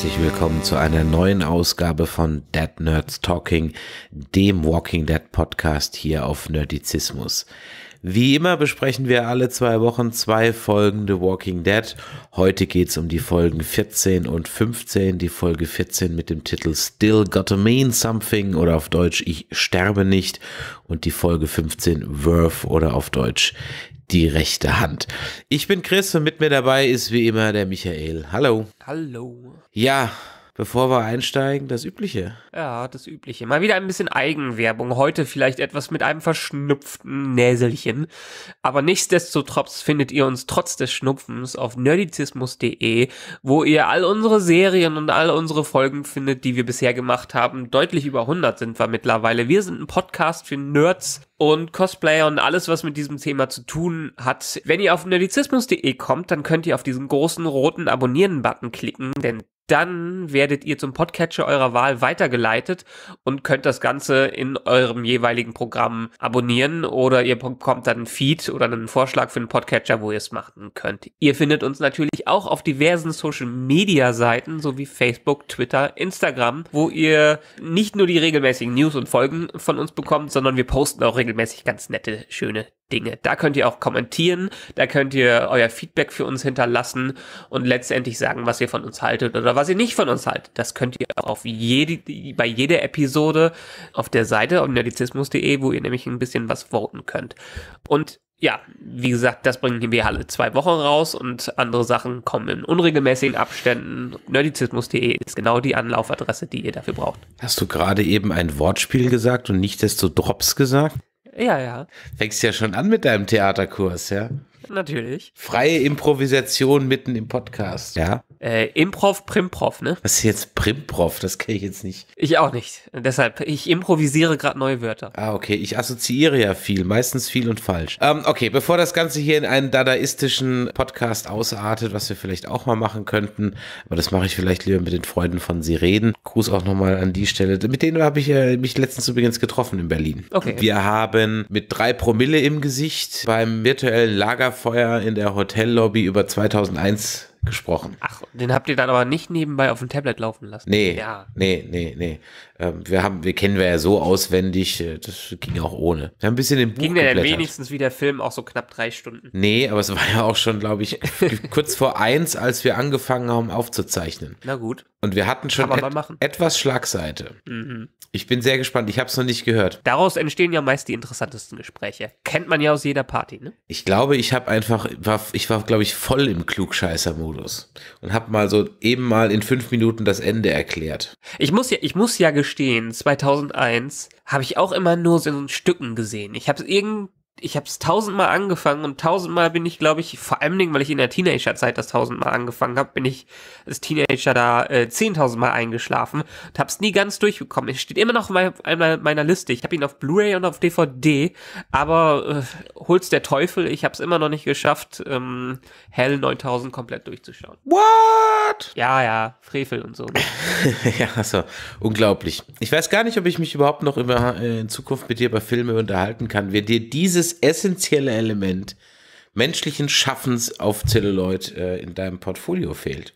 herzlich willkommen zu einer neuen Ausgabe von Dead Nerds Talking, dem Walking Dead Podcast hier auf Nerdizismus. Wie immer besprechen wir alle zwei Wochen zwei Folgen The Walking Dead. Heute geht es um die Folgen 14 und 15. Die Folge 14 mit dem Titel Still Gotta Mean Something oder auf Deutsch Ich sterbe nicht und die Folge 15 Worth oder auf Deutsch die rechte Hand. Ich bin Chris und mit mir dabei ist wie immer der Michael. Hallo. Hallo. Ja, Bevor wir einsteigen, das Übliche. Ja, das Übliche. Mal wieder ein bisschen Eigenwerbung. Heute vielleicht etwas mit einem verschnupften Näselchen. Aber nichtsdestotrotz findet ihr uns trotz des Schnupfens auf nerdizismus.de, wo ihr all unsere Serien und all unsere Folgen findet, die wir bisher gemacht haben. Deutlich über 100 sind wir mittlerweile. Wir sind ein Podcast für Nerds und Cosplayer und alles, was mit diesem Thema zu tun hat. Wenn ihr auf nerdizismus.de kommt, dann könnt ihr auf diesen großen roten Abonnieren-Button klicken, denn dann werdet ihr zum Podcatcher eurer Wahl weitergeleitet und könnt das Ganze in eurem jeweiligen Programm abonnieren oder ihr bekommt dann einen Feed oder einen Vorschlag für einen Podcatcher, wo ihr es machen könnt. Ihr findet uns natürlich auch auf diversen Social Media Seiten sowie Facebook, Twitter, Instagram, wo ihr nicht nur die regelmäßigen News und Folgen von uns bekommt, sondern wir posten auch regelmäßig ganz nette, schöne Dinge. Da könnt ihr auch kommentieren, da könnt ihr euer Feedback für uns hinterlassen und letztendlich sagen, was ihr von uns haltet oder was ihr nicht von uns haltet. Das könnt ihr auch auf jede, bei jeder Episode auf der Seite auf nerdizismus.de, wo ihr nämlich ein bisschen was voten könnt. Und ja, wie gesagt, das bringen wir alle zwei Wochen raus und andere Sachen kommen in unregelmäßigen Abständen. Nerdizismus.de ist genau die Anlaufadresse, die ihr dafür braucht. Hast du gerade eben ein Wortspiel gesagt und nicht desto Drops gesagt? Ja, ja. Fängst ja schon an mit deinem Theaterkurs, ja? natürlich. Freie Improvisation mitten im Podcast. Ja. Äh, Improv, Primprov, ne? Was ist jetzt Primprov? Das kenne ich jetzt nicht. Ich auch nicht. Deshalb, ich improvisiere gerade neue Wörter. Ah, okay. Ich assoziiere ja viel, meistens viel und falsch. Ähm, okay, bevor das Ganze hier in einen dadaistischen Podcast ausartet, was wir vielleicht auch mal machen könnten, aber das mache ich vielleicht lieber mit den Freunden von Sie reden. Gruß auch nochmal an die Stelle. Mit denen habe ich äh, mich letztens übrigens getroffen in Berlin. Okay. Wir haben mit drei Promille im Gesicht beim virtuellen Lagerfeuer Lagerfeuer in der Hotellobby über 2001 gesprochen. Ach, den habt ihr dann aber nicht nebenbei auf dem Tablet laufen lassen? Nee, ja. nee, nee, nee. Ähm, wir, haben, wir kennen wir ja so auswendig, äh, das ging auch ohne. Wir haben ein bisschen den Buch Ging der denn wenigstens wie der Film auch so knapp drei Stunden? Nee, aber es war ja auch schon, glaube ich, kurz vor eins, als wir angefangen haben aufzuzeichnen. Na gut. Und wir hatten schon et machen. etwas Schlagseite. Mhm. Ich bin sehr gespannt, ich habe es noch nicht gehört. Daraus entstehen ja meist die interessantesten Gespräche. Kennt man ja aus jeder Party, ne? Ich glaube, ich habe einfach, war, ich war, glaube ich, voll im Klugscheißer-Modus. Modus und habe mal so eben mal in fünf Minuten das Ende erklärt. Ich muss ja, ich muss ja gestehen, 2001 habe ich auch immer nur so in Stücken gesehen. Ich habe es irgend ich habe es tausendmal angefangen und tausendmal bin ich, glaube ich, vor allem Dingen, weil ich in der Teenagerzeit das tausendmal angefangen habe, bin ich als Teenager da äh, zehntausendmal eingeschlafen und habe es nie ganz durchbekommen. Es steht immer noch auf meiner, meiner Liste. Ich habe ihn auf Blu-ray und auf DVD, aber äh, hol's der Teufel, ich habe es immer noch nicht geschafft, ähm, Hell 9000 komplett durchzuschauen. What? Ja, ja, Frevel und so. ja, so also, unglaublich. Ich weiß gar nicht, ob ich mich überhaupt noch über äh, in Zukunft mit dir über Filme unterhalten kann. Wer dir dieses jedes essentielle Element menschlichen Schaffens auf Zelluloid äh, in deinem Portfolio fehlt.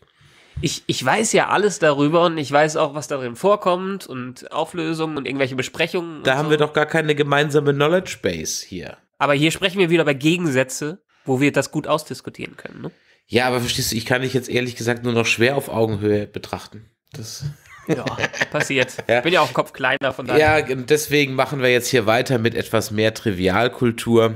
Ich, ich weiß ja alles darüber und ich weiß auch, was darin vorkommt und Auflösungen und irgendwelche Besprechungen. Da haben so. wir doch gar keine gemeinsame Knowledge Base hier. Aber hier sprechen wir wieder über Gegensätze, wo wir das gut ausdiskutieren können. Ne? Ja, aber verstehst du, ich kann dich jetzt ehrlich gesagt nur noch schwer auf Augenhöhe betrachten. Das. Ja, passiert. ja. Bin ja auch Kopf kleiner von daher. Ja, deswegen machen wir jetzt hier weiter mit etwas mehr Trivialkultur.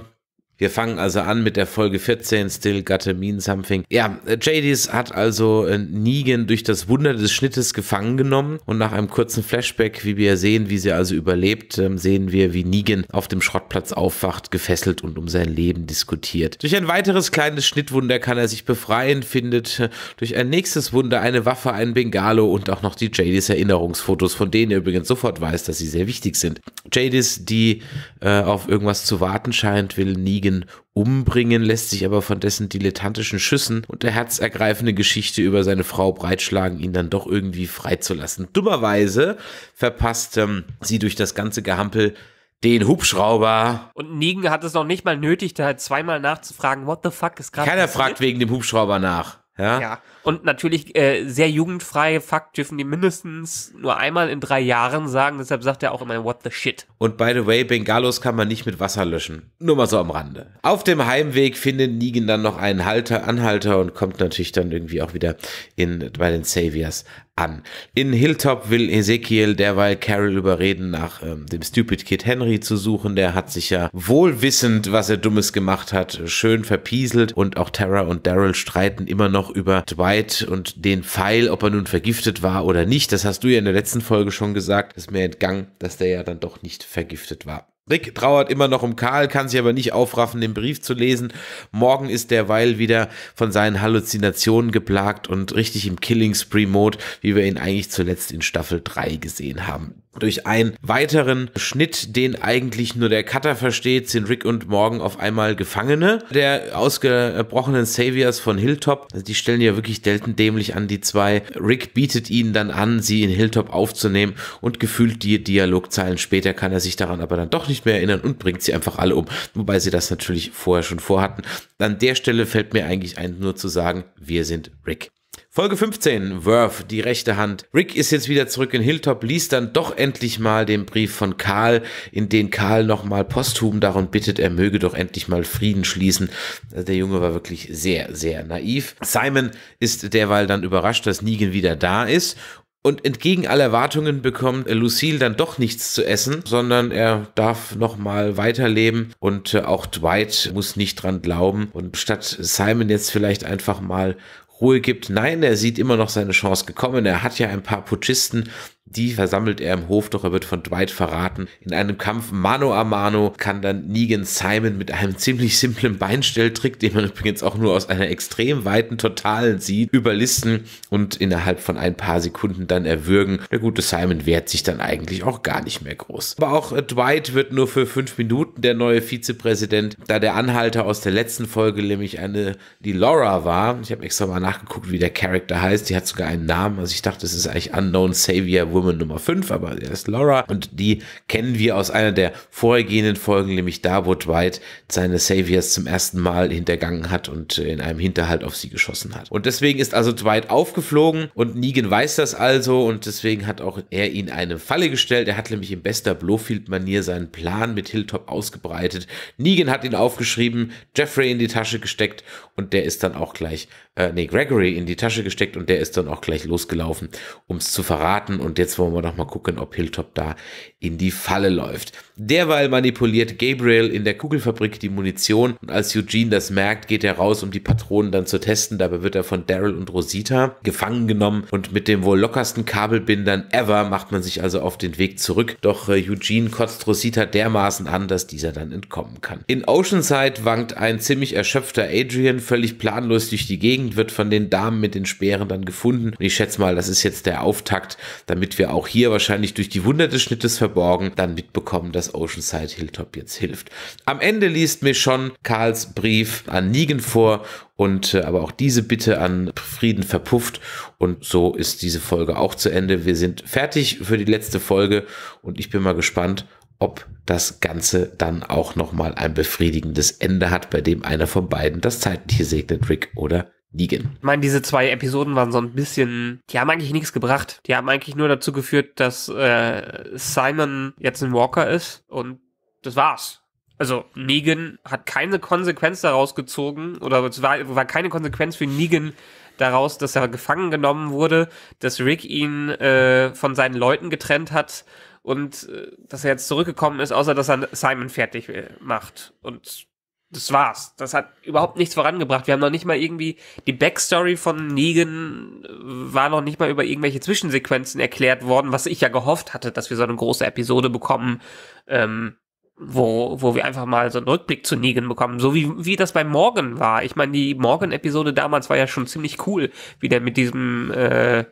Wir fangen also an mit der Folge 14, Still Gotta Mean Something. Ja, äh, Jadis hat also äh, Negan durch das Wunder des Schnittes gefangen genommen und nach einem kurzen Flashback, wie wir sehen, wie sie also überlebt, ähm, sehen wir, wie Negan auf dem Schrottplatz aufwacht, gefesselt und um sein Leben diskutiert. Durch ein weiteres kleines Schnittwunder kann er sich befreien, findet äh, durch ein nächstes Wunder eine Waffe, ein Bengalo und auch noch die Jadis Erinnerungsfotos, von denen er übrigens sofort weiß, dass sie sehr wichtig sind. Jadis, die äh, auf irgendwas zu warten scheint, will Negan Königin umbringen, lässt sich aber von dessen dilettantischen Schüssen und der herzergreifende Geschichte über seine Frau breitschlagen, ihn dann doch irgendwie freizulassen. Dummerweise verpasst ähm, sie durch das ganze Gehampel den Hubschrauber. Und Negan hat es noch nicht mal nötig, da zweimal nachzufragen, what the fuck ist gerade Keiner passiert? fragt wegen dem Hubschrauber nach. Ja. ja. Und natürlich äh, sehr jugendfrei. Fakt dürfen die mindestens nur einmal in drei Jahren sagen. Deshalb sagt er auch immer What the shit. Und by the way, Bengalos kann man nicht mit Wasser löschen. Nur mal so am Rande. Auf dem Heimweg findet Negan dann noch einen Halter, Anhalter und kommt natürlich dann irgendwie auch wieder in, bei den Saviors an. In Hilltop will Ezekiel derweil Carol überreden, nach ähm, dem Stupid Kid Henry zu suchen. Der hat sich ja wohlwissend, was er Dummes gemacht hat, schön verpieselt. Und auch Tara und Daryl streiten immer noch über Dwight und den Pfeil, ob er nun vergiftet war oder nicht. Das hast du ja in der letzten Folge schon gesagt. Ist mir entgangen, dass der ja dann doch nicht vergiftet war. Rick trauert immer noch um Karl, kann sich aber nicht aufraffen, den Brief zu lesen. Morgen ist derweil wieder von seinen Halluzinationen geplagt und richtig im Killing Spree Mode, wie wir ihn eigentlich zuletzt in Staffel 3 gesehen haben. Durch einen weiteren Schnitt, den eigentlich nur der Cutter versteht, sind Rick und Morgan auf einmal Gefangene der ausgebrochenen Saviors von Hilltop. Also die stellen ja wirklich Delten an, die zwei. Rick bietet ihnen dann an, sie in Hilltop aufzunehmen und gefühlt die Dialogzeilen später kann er sich daran aber dann doch nicht mehr erinnern und bringt sie einfach alle um. Wobei sie das natürlich vorher schon vorhatten. An der Stelle fällt mir eigentlich ein, nur zu sagen, wir sind Rick. Folge 15, Worth, die rechte Hand. Rick ist jetzt wieder zurück in Hilltop, liest dann doch endlich mal den Brief von Karl, in den Karl nochmal posthum darum bittet, er möge doch endlich mal Frieden schließen. Also der Junge war wirklich sehr, sehr naiv. Simon ist derweil dann überrascht, dass Negan wieder da ist und entgegen aller Erwartungen bekommt Lucille dann doch nichts zu essen, sondern er darf nochmal weiterleben und äh, auch Dwight muss nicht dran glauben. Und statt Simon jetzt vielleicht einfach mal Ruhe gibt. Nein, er sieht immer noch seine Chance gekommen. Er hat ja ein paar Putschisten, die versammelt er im Hof, doch er wird von Dwight verraten. In einem Kampf Mano a Mano kann dann Negan Simon mit einem ziemlich simplen Beinstelltrick, den man übrigens auch nur aus einer extrem weiten Totalen sieht, überlisten und innerhalb von ein paar Sekunden dann erwürgen. Der gute Simon wehrt sich dann eigentlich auch gar nicht mehr groß. Aber auch äh, Dwight wird nur für fünf Minuten der neue Vizepräsident, da der Anhalter aus der letzten Folge nämlich eine, die Laura war. Ich habe extra mal nachgeguckt, wie der Charakter heißt. Die hat sogar einen Namen. Also ich dachte, es ist eigentlich Unknown Savior Woman Nummer 5, aber er ist Laura und die kennen wir aus einer der vorhergehenden Folgen, nämlich da, wo Dwight seine Saviors zum ersten Mal hintergangen hat und äh, in einem Hinterhalt auf sie geschossen hat. Und deswegen ist also Dwight aufgeflogen und Negan weiß das also und deswegen hat auch er ihn eine Falle gestellt. Er hat nämlich in bester Blofield-Manier seinen Plan mit Hilltop ausgebreitet. Negan hat ihn aufgeschrieben, Jeffrey in die Tasche gesteckt und der ist dann auch gleich, äh, nee, Gregory in die Tasche gesteckt und der ist dann auch gleich losgelaufen, um es zu verraten und jetzt Jetzt wollen wir doch mal gucken, ob Hilltop da in die Falle läuft. Derweil manipuliert Gabriel in der Kugelfabrik die Munition und als Eugene das merkt, geht er raus, um die Patronen dann zu testen. Dabei wird er von Daryl und Rosita gefangen genommen und mit dem wohl lockersten Kabelbindern ever macht man sich also auf den Weg zurück. Doch äh, Eugene kotzt Rosita dermaßen an, dass dieser dann entkommen kann. In Oceanside wankt ein ziemlich erschöpfter Adrian völlig planlos durch die Gegend, wird von den Damen mit den Speeren dann gefunden. Und ich schätze mal, das ist jetzt der Auftakt, damit sind wir auch hier wahrscheinlich durch die Wunder des Schnittes verborgen, dann mitbekommen, dass Oceanside Hilltop jetzt hilft. Am Ende liest mir schon Karls Brief an Negan vor und äh, aber auch diese Bitte an Frieden verpufft und so ist diese Folge auch zu Ende. Wir sind fertig für die letzte Folge und ich bin mal gespannt, ob das Ganze dann auch nochmal ein befriedigendes Ende hat, bei dem einer von beiden das Zeitliche segnet, Rick oder liegen. Ich meine, diese zwei Episoden waren so ein bisschen, die haben eigentlich nichts gebracht. Die haben eigentlich nur dazu geführt, dass äh, Simon jetzt ein Walker ist und das war's. Also Negan hat keine Konsequenz daraus gezogen oder es war, war keine Konsequenz für Negan daraus, dass er gefangen genommen wurde, dass Rick ihn äh, von seinen Leuten getrennt hat und äh, dass er jetzt zurückgekommen ist, außer dass er Simon fertig äh, macht. Und das war's. Das hat überhaupt nichts vorangebracht. Wir haben noch nicht mal irgendwie die Backstory von Negan äh, war noch nicht mal über irgendwelche Zwischensequenzen erklärt worden, was ich ja gehofft hatte, dass wir so eine große Episode bekommen, ähm, wo, wo wir einfach mal so einen Rückblick zu Negan bekommen, so wie, wie das bei Morgan war. Ich meine, die Morgan-Episode damals war ja schon ziemlich cool, wie der mit diesem äh,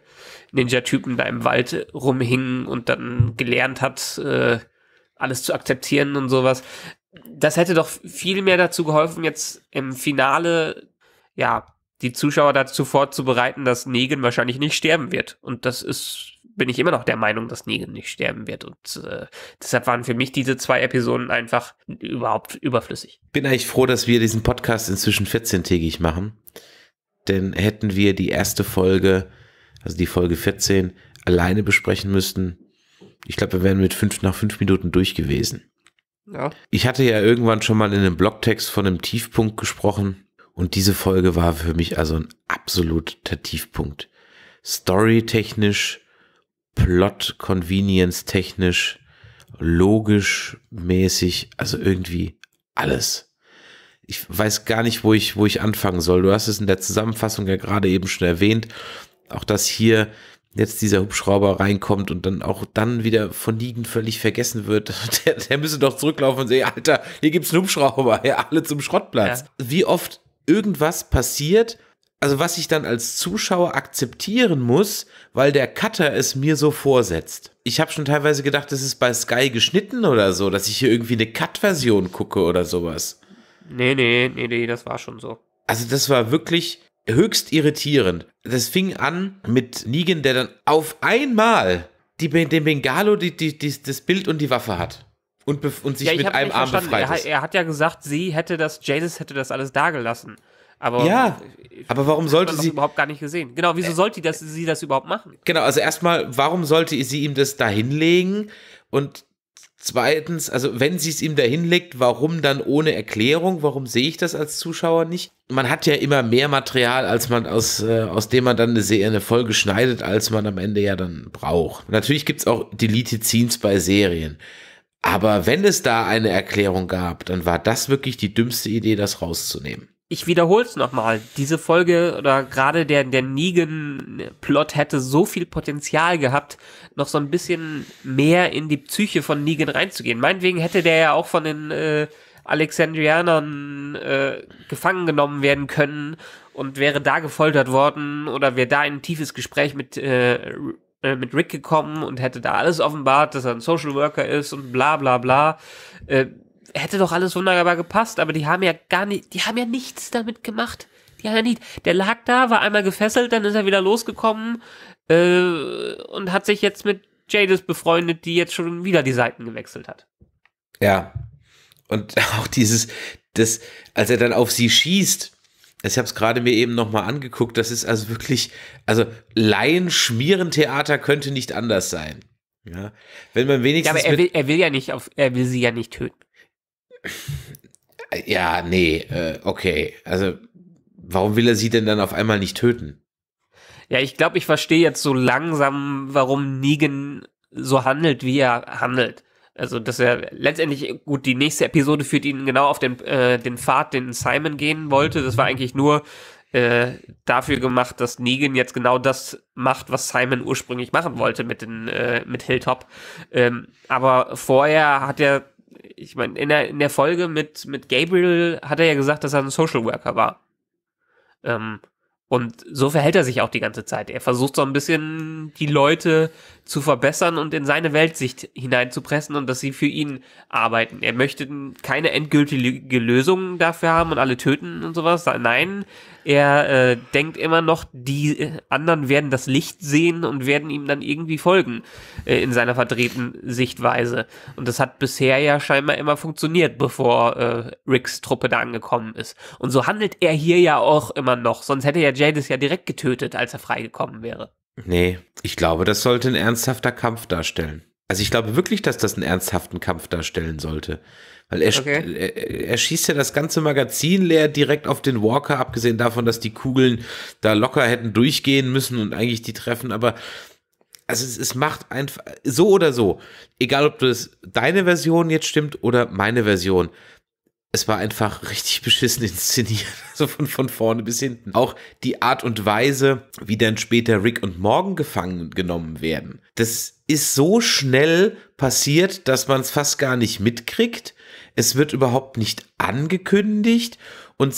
Ninja-Typen da im Wald rumhing und dann gelernt hat, äh, alles zu akzeptieren und sowas das hätte doch viel mehr dazu geholfen, jetzt im Finale, ja, die Zuschauer dazu vorzubereiten, dass Negan wahrscheinlich nicht sterben wird. Und das ist, bin ich immer noch der Meinung, dass Negan nicht sterben wird. Und äh, deshalb waren für mich diese zwei Episoden einfach überhaupt überflüssig. Bin eigentlich froh, dass wir diesen Podcast inzwischen 14-tägig machen. Denn hätten wir die erste Folge, also die Folge 14, alleine besprechen müssen, ich glaube, wir wären mit fünf nach fünf Minuten durch gewesen. Ja. Ich hatte ja irgendwann schon mal in einem Blogtext von einem Tiefpunkt gesprochen und diese Folge war für mich also ein absoluter Tiefpunkt. story technisch Plot Convenience technisch, logisch mäßig, also irgendwie alles. Ich weiß gar nicht, wo ich wo ich anfangen soll. Du hast es in der Zusammenfassung ja gerade eben schon erwähnt, auch dass hier jetzt dieser Hubschrauber reinkommt und dann auch dann wieder von Negan völlig vergessen wird, der, der müsste doch zurücklaufen und sagen, Alter, hier gibt's einen Hubschrauber, ja, alle zum Schrottplatz. Ja. Wie oft irgendwas passiert, also was ich dann als Zuschauer akzeptieren muss, weil der Cutter es mir so vorsetzt. Ich habe schon teilweise gedacht, das ist bei Sky geschnitten oder so, dass ich hier irgendwie eine Cut-Version gucke oder sowas. Nee, nee, nee, nee, das war schon so. Also das war wirklich, höchst irritierend. Das fing an mit Negan, der dann auf einmal die, den Bengalo die, die, die, das Bild und die Waffe hat. Und, und sich ja, mit einem Arm befreit. Er, er, hat ja gesagt, sie hätte das, Jesus hätte das alles dagelassen. Aber ja, aber warum sollte sie überhaupt gar nicht gesehen? Genau, wieso sollte das, sie das überhaupt machen? Genau, also erstmal, warum sollte sie ihm das da hinlegen und Zweitens, also wenn sie es ihm dahinlegt, warum dann ohne Erklärung? Warum sehe ich das als Zuschauer nicht? Man hat ja immer mehr Material, als man aus, äh, aus dem man dann eine, Serie, eine Folge schneidet, als man am Ende ja dann braucht. Natürlich gibt es auch Deleted Scenes bei Serien. Aber wenn es da eine Erklärung gab, dann war das wirklich die dümmste Idee, das rauszunehmen ich wiederhole es nochmal, diese Folge oder gerade der, der Negan-Plot hätte so viel Potenzial gehabt, noch so ein bisschen mehr in die Psyche von Negan reinzugehen. Meinetwegen hätte der ja auch von den äh, Alexandrianern äh, gefangen genommen werden können und wäre da gefoltert worden oder wäre da in ein tiefes Gespräch mit, äh, äh mit Rick gekommen und hätte da alles offenbart, dass er ein Social Worker ist und bla bla bla. Äh, hätte doch alles wunderbar gepasst, aber die haben ja gar nicht, die haben ja nichts damit gemacht. Die haben ja nicht. Der lag da, war einmal gefesselt, dann ist er wieder losgekommen äh, und hat sich jetzt mit Jadis befreundet, die jetzt schon wieder die Seiten gewechselt hat. Ja. Und auch dieses, das, als er dann auf sie schießt, also ich habe es gerade mir eben nochmal angeguckt, das ist also wirklich, also Laien-Schmierentheater könnte nicht anders sein. Ja, wenn man wenigstens. Ja, aber er will, er will ja nicht auf, er will sie ja nicht töten. Ja, nee, äh, okay. Also, warum will er sie denn dann auf einmal nicht töten? Ja, ich glaube, ich verstehe jetzt so langsam, warum Negan so handelt, wie er handelt. Also, dass er letztendlich, gut, die nächste Episode führt ihn genau auf den, äh, den Pfad, den Simon gehen wollte. Das war eigentlich nur äh, dafür gemacht, dass Negan jetzt genau das macht, was Simon ursprünglich machen wollte mit, den, äh, mit Hilltop. Ähm, aber vorher hat er ich meine, in der, in der Folge mit, mit Gabriel hat er ja gesagt, dass er ein Social Worker war. Ähm, und so verhält er sich auch die ganze Zeit. Er versucht so ein bisschen die Leute zu verbessern und in seine Weltsicht hineinzupressen und dass sie für ihn arbeiten. Er möchte keine endgültige Lösung dafür haben und alle töten und sowas. Nein, er äh, denkt immer noch, die äh, anderen werden das Licht sehen und werden ihm dann irgendwie folgen äh, in seiner verdrehten Sichtweise. Und das hat bisher ja scheinbar immer funktioniert, bevor äh, Ricks Truppe da angekommen ist. Und so handelt er hier ja auch immer noch. Sonst hätte ja Jadis ja direkt getötet, als er freigekommen wäre. Nee, ich glaube, das sollte ein ernsthafter Kampf darstellen. Also ich glaube wirklich, dass das einen ernsthaften Kampf darstellen sollte. Weil er, okay. er, er, schießt ja das ganze Magazin leer direkt auf den Walker, abgesehen davon, dass die Kugeln da locker hätten durchgehen müssen und eigentlich die treffen, aber also es, es macht einfach so oder so, egal ob das deine Version jetzt stimmt oder meine Version, es war einfach richtig beschissen inszeniert, also von, von vorne bis hinten. Auch die Art und Weise, wie dann später Rick und Morgan gefangen genommen werden. Das ist so schnell passiert, dass man es fast gar nicht mitkriegt es wird überhaupt nicht angekündigt und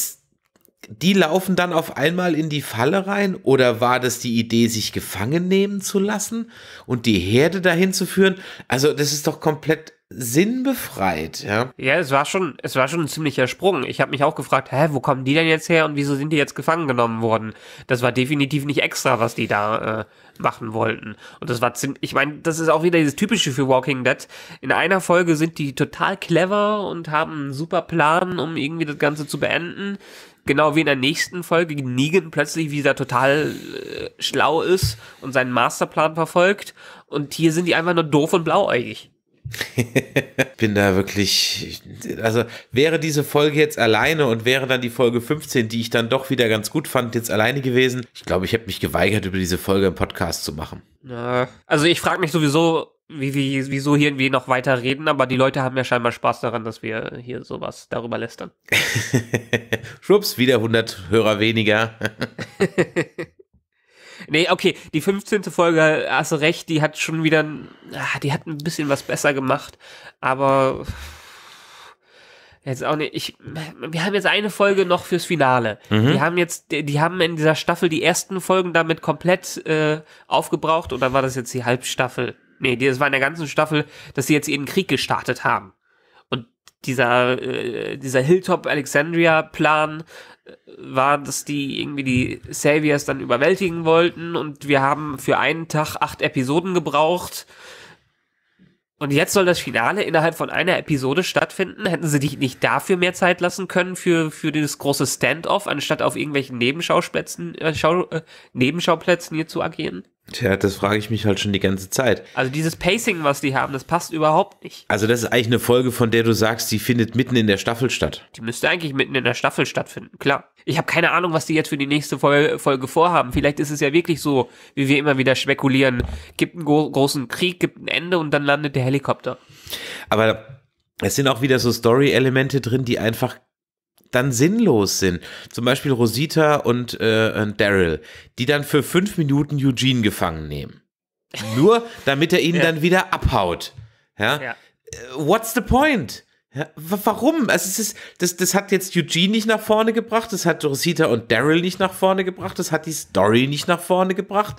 die laufen dann auf einmal in die Falle rein oder war das die Idee, sich gefangen nehmen zu lassen und die Herde dahin zu führen? Also das ist doch komplett sinnbefreit, ja. Ja, es war schon, es war schon ein ziemlicher Sprung. Ich habe mich auch gefragt, hä, wo kommen die denn jetzt her und wieso sind die jetzt gefangen genommen worden? Das war definitiv nicht extra, was die da äh, machen wollten. Und das war ziemlich, ich meine, das ist auch wieder dieses typische für Walking Dead. In einer Folge sind die total clever und haben einen super Plan, um irgendwie das Ganze zu beenden. Genau wie in der nächsten Folge Negan plötzlich wieder total äh, schlau ist und seinen Masterplan verfolgt. Und hier sind die einfach nur doof und blauäugig. bin da wirklich, also wäre diese Folge jetzt alleine und wäre dann die Folge 15, die ich dann doch wieder ganz gut fand, jetzt alleine gewesen. Ich glaube, ich habe mich geweigert, über diese Folge im Podcast zu machen. Also ich frage mich sowieso, wie, wie, wieso hier irgendwie noch weiter reden, aber die Leute haben ja scheinbar Spaß daran, dass wir hier sowas darüber lästern. Schwupps, wieder 100 Hörer weniger. Nee, okay, die 15. Folge, hast du recht, die hat schon wieder, ah, die hat ein bisschen was besser gemacht, aber jetzt auch nicht, ich, wir haben jetzt eine Folge noch fürs Finale. Mhm. Die haben jetzt, die haben in dieser Staffel die ersten Folgen damit komplett äh, aufgebraucht oder war das jetzt die Halbstaffel? Nee, das war in der ganzen Staffel, dass sie jetzt ihren Krieg gestartet haben. Und dieser, äh, dieser Hilltop Alexandria Plan, war, dass die irgendwie die Saviors dann überwältigen wollten und wir haben für einen Tag acht Episoden gebraucht. Und jetzt soll das Finale innerhalb von einer Episode stattfinden. Hätten sie dich nicht dafür mehr Zeit lassen können für, für dieses große Standoff, anstatt auf irgendwelchen Nebenschauplätzen, äh, Schau, äh, Nebenschauplätzen hier zu agieren? Tja, das frage ich mich halt schon die ganze Zeit. Also dieses Pacing, was die haben, das passt überhaupt nicht. Also das ist eigentlich eine Folge, von der du sagst, die findet mitten in der Staffel statt. Die müsste eigentlich mitten in der Staffel stattfinden, klar. Ich habe keine Ahnung, was die jetzt für die nächste Vol Folge vorhaben. Vielleicht ist es ja wirklich so, wie wir immer wieder spekulieren, gibt einen gro großen Krieg, gibt ein Ende und dann landet der Helikopter. Aber es sind auch wieder so Story-Elemente drin, die einfach dann sinnlos sind. Zum Beispiel Rosita und, äh, und Daryl, die dann für fünf Minuten Eugene gefangen nehmen. Nur damit er ihn ja. dann wieder abhaut. Ja? ja. Äh, what's the point? Ja, warum? Also es ist, das, das hat jetzt Eugene nicht nach vorne gebracht, das hat Rosita und Daryl nicht nach vorne gebracht, das hat die Story nicht nach vorne gebracht.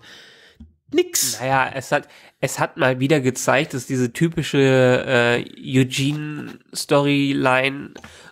Nix. Naja, es hat, es hat mal wieder gezeigt, dass diese typische äh, Eugene-Storyline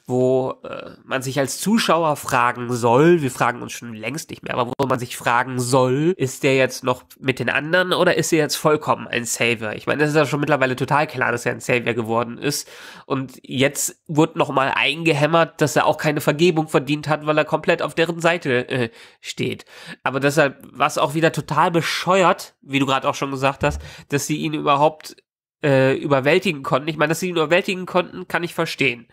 wo äh, man sich als Zuschauer fragen soll, wir fragen uns schon längst nicht mehr, aber wo man sich fragen soll, ist der jetzt noch mit den anderen oder ist er jetzt vollkommen ein Savior? Ich meine, das ist ja schon mittlerweile total klar, dass er ein Savior geworden ist und jetzt wird nochmal eingehämmert, dass er auch keine Vergebung verdient hat, weil er komplett auf deren Seite äh, steht. Aber deshalb war es auch wieder total bescheuert, wie du gerade auch schon gesagt hast, dass sie ihn überhaupt äh, überwältigen konnten. Ich meine, dass sie ihn überwältigen konnten, kann ich verstehen.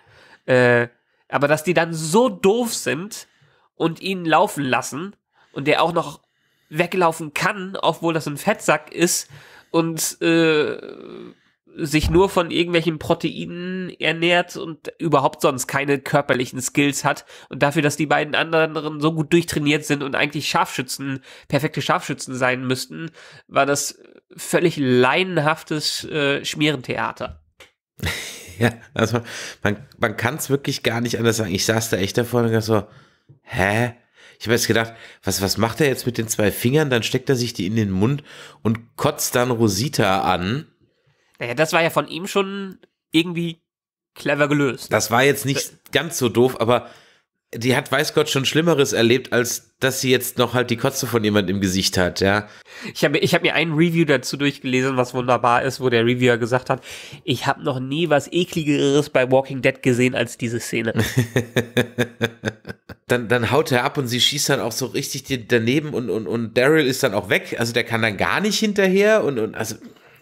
Äh, aber dass die dann so doof sind und ihn laufen lassen und der auch noch weglaufen kann, obwohl das ein Fettsack ist und äh, sich nur von irgendwelchen Proteinen ernährt und überhaupt sonst keine körperlichen Skills hat und dafür, dass die beiden anderen so gut durchtrainiert sind und eigentlich Scharfschützen, perfekte Scharfschützen sein müssten, war das völlig leinenhaftes äh, Schmierentheater. Ja, also man, man kann es wirklich gar nicht anders sagen. Ich saß da echt davor und so, hä? Ich habe jetzt gedacht, was, was macht er jetzt mit den zwei Fingern? Dann steckt er sich die in den Mund und kotzt dann Rosita an. Naja, das war ja von ihm schon irgendwie clever gelöst. Das war jetzt nicht das äh. ganz so doof, aber die hat weiß Gott schon Schlimmeres erlebt, als dass sie jetzt noch halt die Kotze von jemandem im Gesicht hat, ja. Ich habe ich hab mir ein Review dazu durchgelesen, was wunderbar ist, wo der Reviewer gesagt hat, ich habe noch nie was ekligeres bei Walking Dead gesehen als diese Szene. dann, dann haut er ab und sie schießt dann auch so richtig daneben und, und, und Daryl ist dann auch weg. Also der kann dann gar nicht hinterher und, und also.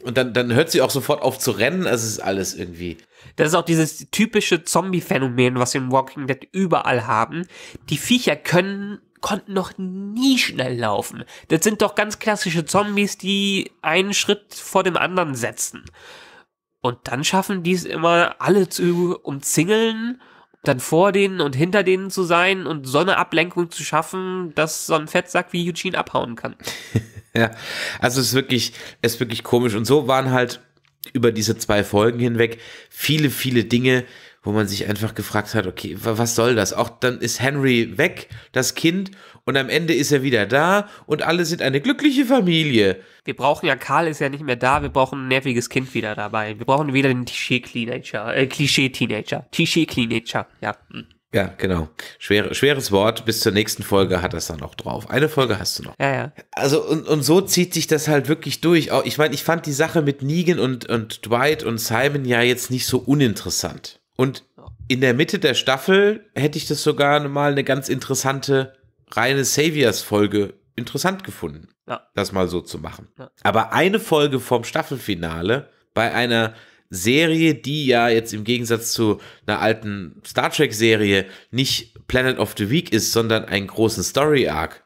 Und dann, dann hört sie auch sofort auf zu rennen. Also es ist alles irgendwie. Das ist auch dieses typische Zombie-Phänomen, was wir im Walking Dead überall haben. Die Viecher können konnten noch nie schnell laufen. Das sind doch ganz klassische Zombies, die einen Schritt vor dem anderen setzen. Und dann schaffen die es immer, alle zu umzingeln, dann vor denen und hinter denen zu sein und so eine Ablenkung zu schaffen, dass so ein Fettsack wie Eugene abhauen kann. ja, also es ist wirklich, es ist wirklich komisch. Und so waren halt über diese zwei Folgen hinweg viele, viele Dinge, wo man sich einfach gefragt hat, okay, was soll das? Auch dann ist Henry weg, das Kind, und am Ende ist er wieder da und alle sind eine glückliche Familie. Wir brauchen ja, Karl ist ja nicht mehr da, wir brauchen ein nerviges Kind wieder dabei. Wir brauchen wieder den Klischee-Teenager, äh, Klischee-Teenager, Klischee-Teenager, ja. Hm. Ja, genau. Schwere, schweres Wort. Bis zur nächsten Folge hat das dann noch drauf. Eine Folge hast du noch. Ja, ja. Also, und, und so zieht sich das halt wirklich durch. Ich meine, ich fand die Sache mit Negan und, und Dwight und Simon ja jetzt nicht so uninteressant. Und in der Mitte der Staffel hätte ich das sogar mal eine ganz interessante reine Saviors-Folge interessant gefunden, ja. das mal so zu machen. Ja. Aber eine Folge vom Staffelfinale bei einer Serie, die ja jetzt im Gegensatz zu einer alten Star Trek-Serie nicht Planet of the Week ist, sondern einen großen Story-Arc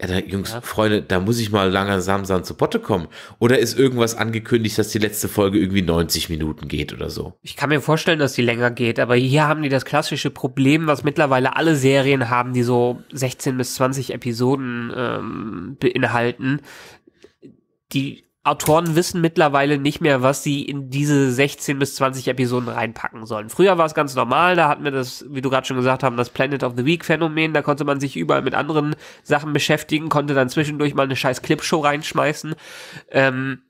ja, da, Jungs, ja. Freunde, da muss ich mal langsam zu Potte kommen. Oder ist irgendwas angekündigt, dass die letzte Folge irgendwie 90 Minuten geht oder so? Ich kann mir vorstellen, dass die länger geht, aber hier haben die das klassische Problem, was mittlerweile alle Serien haben, die so 16 bis 20 Episoden ähm, beinhalten. Die Autoren wissen mittlerweile nicht mehr, was sie in diese 16 bis 20 Episoden reinpacken sollen. Früher war es ganz normal, da hatten wir das, wie du gerade schon gesagt haben, das Planet of the Week Phänomen, da konnte man sich überall mit anderen Sachen beschäftigen, konnte dann zwischendurch mal eine scheiß Clipshow reinschmeißen. Ähm,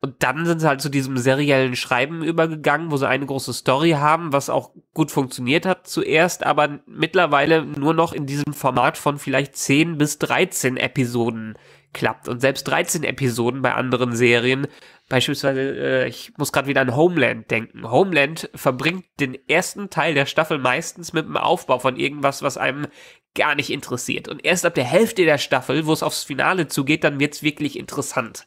und dann sind sie halt zu diesem seriellen Schreiben übergegangen, wo sie eine große Story haben, was auch gut funktioniert hat zuerst, aber mittlerweile nur noch in diesem Format von vielleicht 10 bis 13 Episoden klappt. Und selbst 13 Episoden bei anderen Serien, beispielsweise, äh, ich muss gerade wieder an Homeland denken. Homeland verbringt den ersten Teil der Staffel meistens mit dem Aufbau von irgendwas, was einem gar nicht interessiert. Und erst ab der Hälfte der Staffel, wo es aufs Finale zugeht, dann wird es wirklich interessant.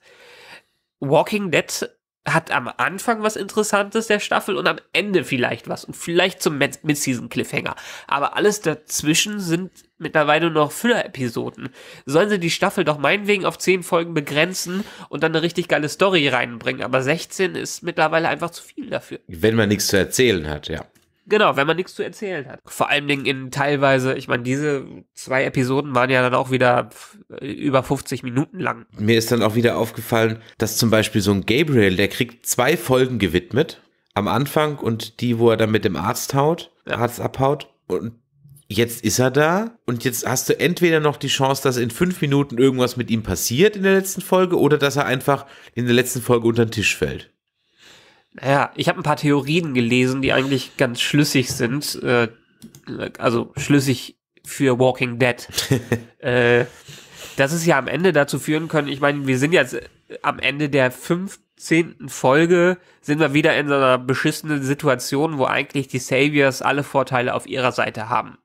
Walking Dead hat am Anfang was Interessantes der Staffel und am Ende vielleicht was und vielleicht zum Mid-Season-Cliffhanger. Aber alles dazwischen sind mittlerweile noch Füller-Episoden. Sollen sie die Staffel doch meinetwegen auf 10 Folgen begrenzen und dann eine richtig geile Story reinbringen. Aber 16 ist mittlerweile einfach zu viel dafür. Wenn man nichts zu erzählen hat, ja. Genau, wenn man nichts zu erzählen hat. Vor allen Dingen in teilweise, ich meine, diese zwei Episoden waren ja dann auch wieder über 50 Minuten lang. Mir ist dann auch wieder aufgefallen, dass zum Beispiel so ein Gabriel, der kriegt zwei Folgen gewidmet am Anfang und die, wo er dann mit dem Arzt haut, ja. Arzt abhaut. Und jetzt ist er da und jetzt hast du entweder noch die Chance, dass in fünf Minuten irgendwas mit ihm passiert in der letzten Folge oder dass er einfach in der letzten Folge unter den Tisch fällt. Naja, ich habe ein paar Theorien gelesen, die eigentlich ganz schlüssig sind. Äh, also schlüssig für Walking Dead. äh, dass es ja am Ende dazu führen können, ich meine, wir sind jetzt äh, am Ende der fünfzehnten Folge, sind wir wieder in so einer beschissenen Situation, wo eigentlich die Saviors alle Vorteile auf ihrer Seite haben.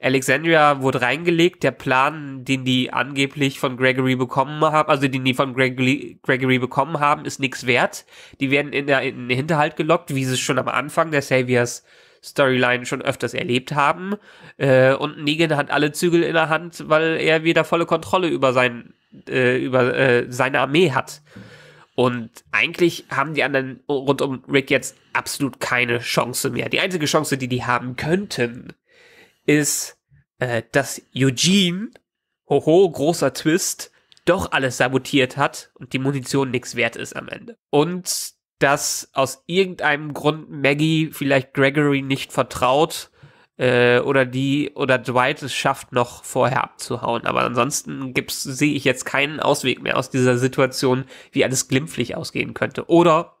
Alexandria wurde reingelegt. Der Plan, den die angeblich von Gregory bekommen haben, also den die von Gregory, Gregory bekommen haben, ist nichts wert. Die werden in, der, in den Hinterhalt gelockt, wie sie es schon am Anfang der Saviors Storyline schon öfters erlebt haben. Äh, und Negan hat alle Zügel in der Hand, weil er wieder volle Kontrolle über, sein, äh, über äh, seine Armee hat. Und eigentlich haben die anderen rund um Rick jetzt absolut keine Chance mehr. Die einzige Chance, die die haben könnten, ist, äh, dass Eugene, hoho, großer Twist, doch alles sabotiert hat und die Munition nichts wert ist am Ende. Und dass aus irgendeinem Grund Maggie vielleicht Gregory nicht vertraut äh, oder die oder Dwight es schafft, noch vorher abzuhauen. Aber ansonsten sehe ich jetzt keinen Ausweg mehr aus dieser Situation, wie alles glimpflich ausgehen könnte. Oder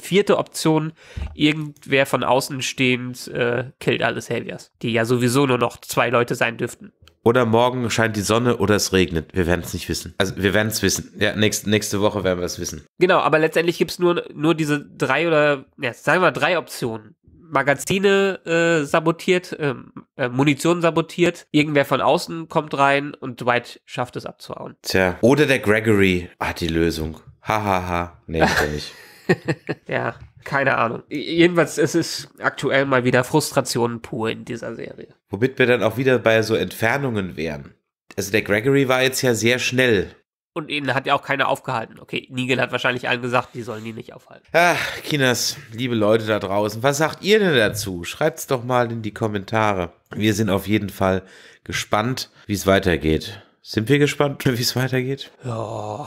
vierte Option, irgendwer von außen stehend äh, killt alle Saviors, die ja sowieso nur noch zwei Leute sein dürften. Oder morgen scheint die Sonne oder es regnet. Wir werden es nicht wissen. Also wir werden es wissen. Ja, nächst, nächste Woche werden wir es wissen. Genau, aber letztendlich gibt es nur, nur diese drei oder, ja, sagen wir mal drei Optionen. Magazine äh, sabotiert, äh, äh, Munition sabotiert, irgendwer von außen kommt rein und Dwight schafft es abzuhauen. Tja, oder der Gregory hat die Lösung. Hahaha. Ha, ha. Nee, nicht. ja, keine Ahnung. Jedenfalls, es ist aktuell mal wieder Frustration pur in dieser Serie. Womit wir dann auch wieder bei so Entfernungen wären. Also der Gregory war jetzt ja sehr schnell. Und ihn hat ja auch keiner aufgehalten. Okay, Nigel hat wahrscheinlich allen gesagt, die sollen ihn nicht aufhalten. Ach, Kinas, liebe Leute da draußen, was sagt ihr denn dazu? Schreibt's doch mal in die Kommentare. Wir sind auf jeden Fall gespannt, wie es weitergeht. Sind wir gespannt, wie es weitergeht? Ja. Oh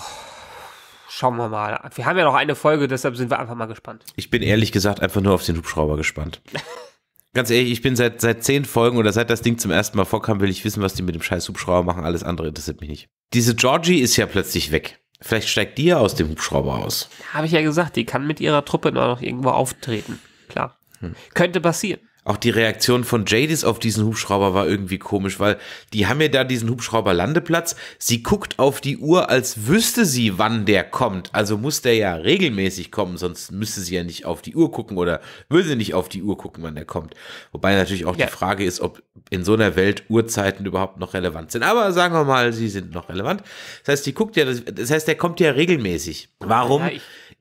schauen wir mal. Wir haben ja noch eine Folge, deshalb sind wir einfach mal gespannt. Ich bin ehrlich gesagt einfach nur auf den Hubschrauber gespannt. Ganz ehrlich, ich bin seit, seit zehn Folgen oder seit das Ding zum ersten Mal vorkam, will ich wissen, was die mit dem scheiß Hubschrauber machen. Alles andere interessiert mich nicht. Diese Georgie ist ja plötzlich weg. Vielleicht steigt die ja aus dem Hubschrauber aus. Habe ich ja gesagt, die kann mit ihrer Truppe noch irgendwo auftreten. Klar. Hm. Könnte passieren. Auch die Reaktion von Jadis auf diesen Hubschrauber war irgendwie komisch, weil die haben ja da diesen Hubschrauber Landeplatz. Sie guckt auf die Uhr, als wüsste sie, wann der kommt. Also muss der ja regelmäßig kommen, sonst müsste sie ja nicht auf die Uhr gucken oder würde sie nicht auf die Uhr gucken, wann der kommt. Wobei natürlich auch ja. die Frage ist, ob in so einer Welt Uhrzeiten überhaupt noch relevant sind. Aber sagen wir mal, sie sind noch relevant. Das heißt, die guckt ja, das heißt, der kommt ja regelmäßig. Warum ja,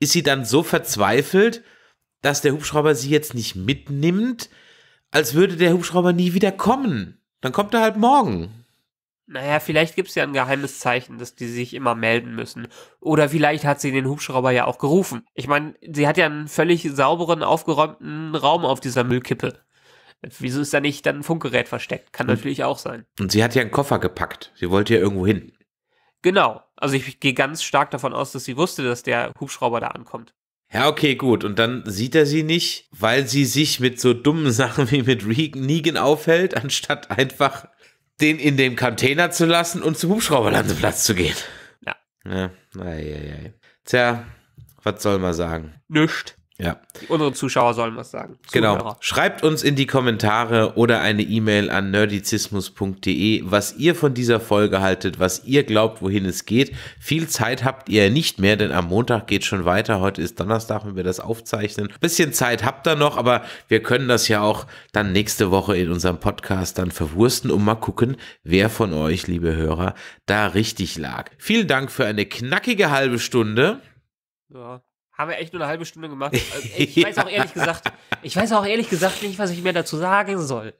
ist sie dann so verzweifelt, dass der Hubschrauber sie jetzt nicht mitnimmt? als würde der Hubschrauber nie wieder kommen. Dann kommt er halt morgen. Naja, vielleicht gibt es ja ein geheimes Zeichen, dass die sich immer melden müssen. Oder vielleicht hat sie den Hubschrauber ja auch gerufen. Ich meine, sie hat ja einen völlig sauberen, aufgeräumten Raum auf dieser Müllkippe. Wieso ist da nicht dann ein Funkgerät versteckt? Kann natürlich auch sein. Und sie hat ja einen Koffer gepackt. Sie wollte ja irgendwo hin. Genau. Also ich gehe ganz stark davon aus, dass sie wusste, dass der Hubschrauber da ankommt. Ja, okay, gut. Und dann sieht er sie nicht, weil sie sich mit so dummen Sachen wie mit Negan aufhält, anstatt einfach den in dem Container zu lassen und zum Hubschrauberlandeplatz zu gehen. Ja. Ja, ei, ei, ei. Tja, was soll man sagen? Nüscht. Ja. Unsere Zuschauer sollen was sagen. Genau. Zuhörer. Genau. Schreibt uns in die Kommentare oder eine E-Mail an nerdizismus.de, was ihr von dieser Folge haltet, was ihr glaubt, wohin es geht. Viel Zeit habt ihr nicht mehr, denn am Montag geht schon weiter. Heute ist Donnerstag, wenn wir das aufzeichnen. Ein bisschen Zeit habt ihr noch, aber wir können das ja auch dann nächste Woche in unserem Podcast dann verwursten und mal gucken, wer von euch, liebe Hörer, da richtig lag. Vielen Dank für eine knackige halbe Stunde. Ja haben wir echt nur eine halbe Stunde gemacht. Also, ich weiß auch ehrlich gesagt, ich weiß auch ehrlich gesagt nicht, was ich mehr dazu sagen soll.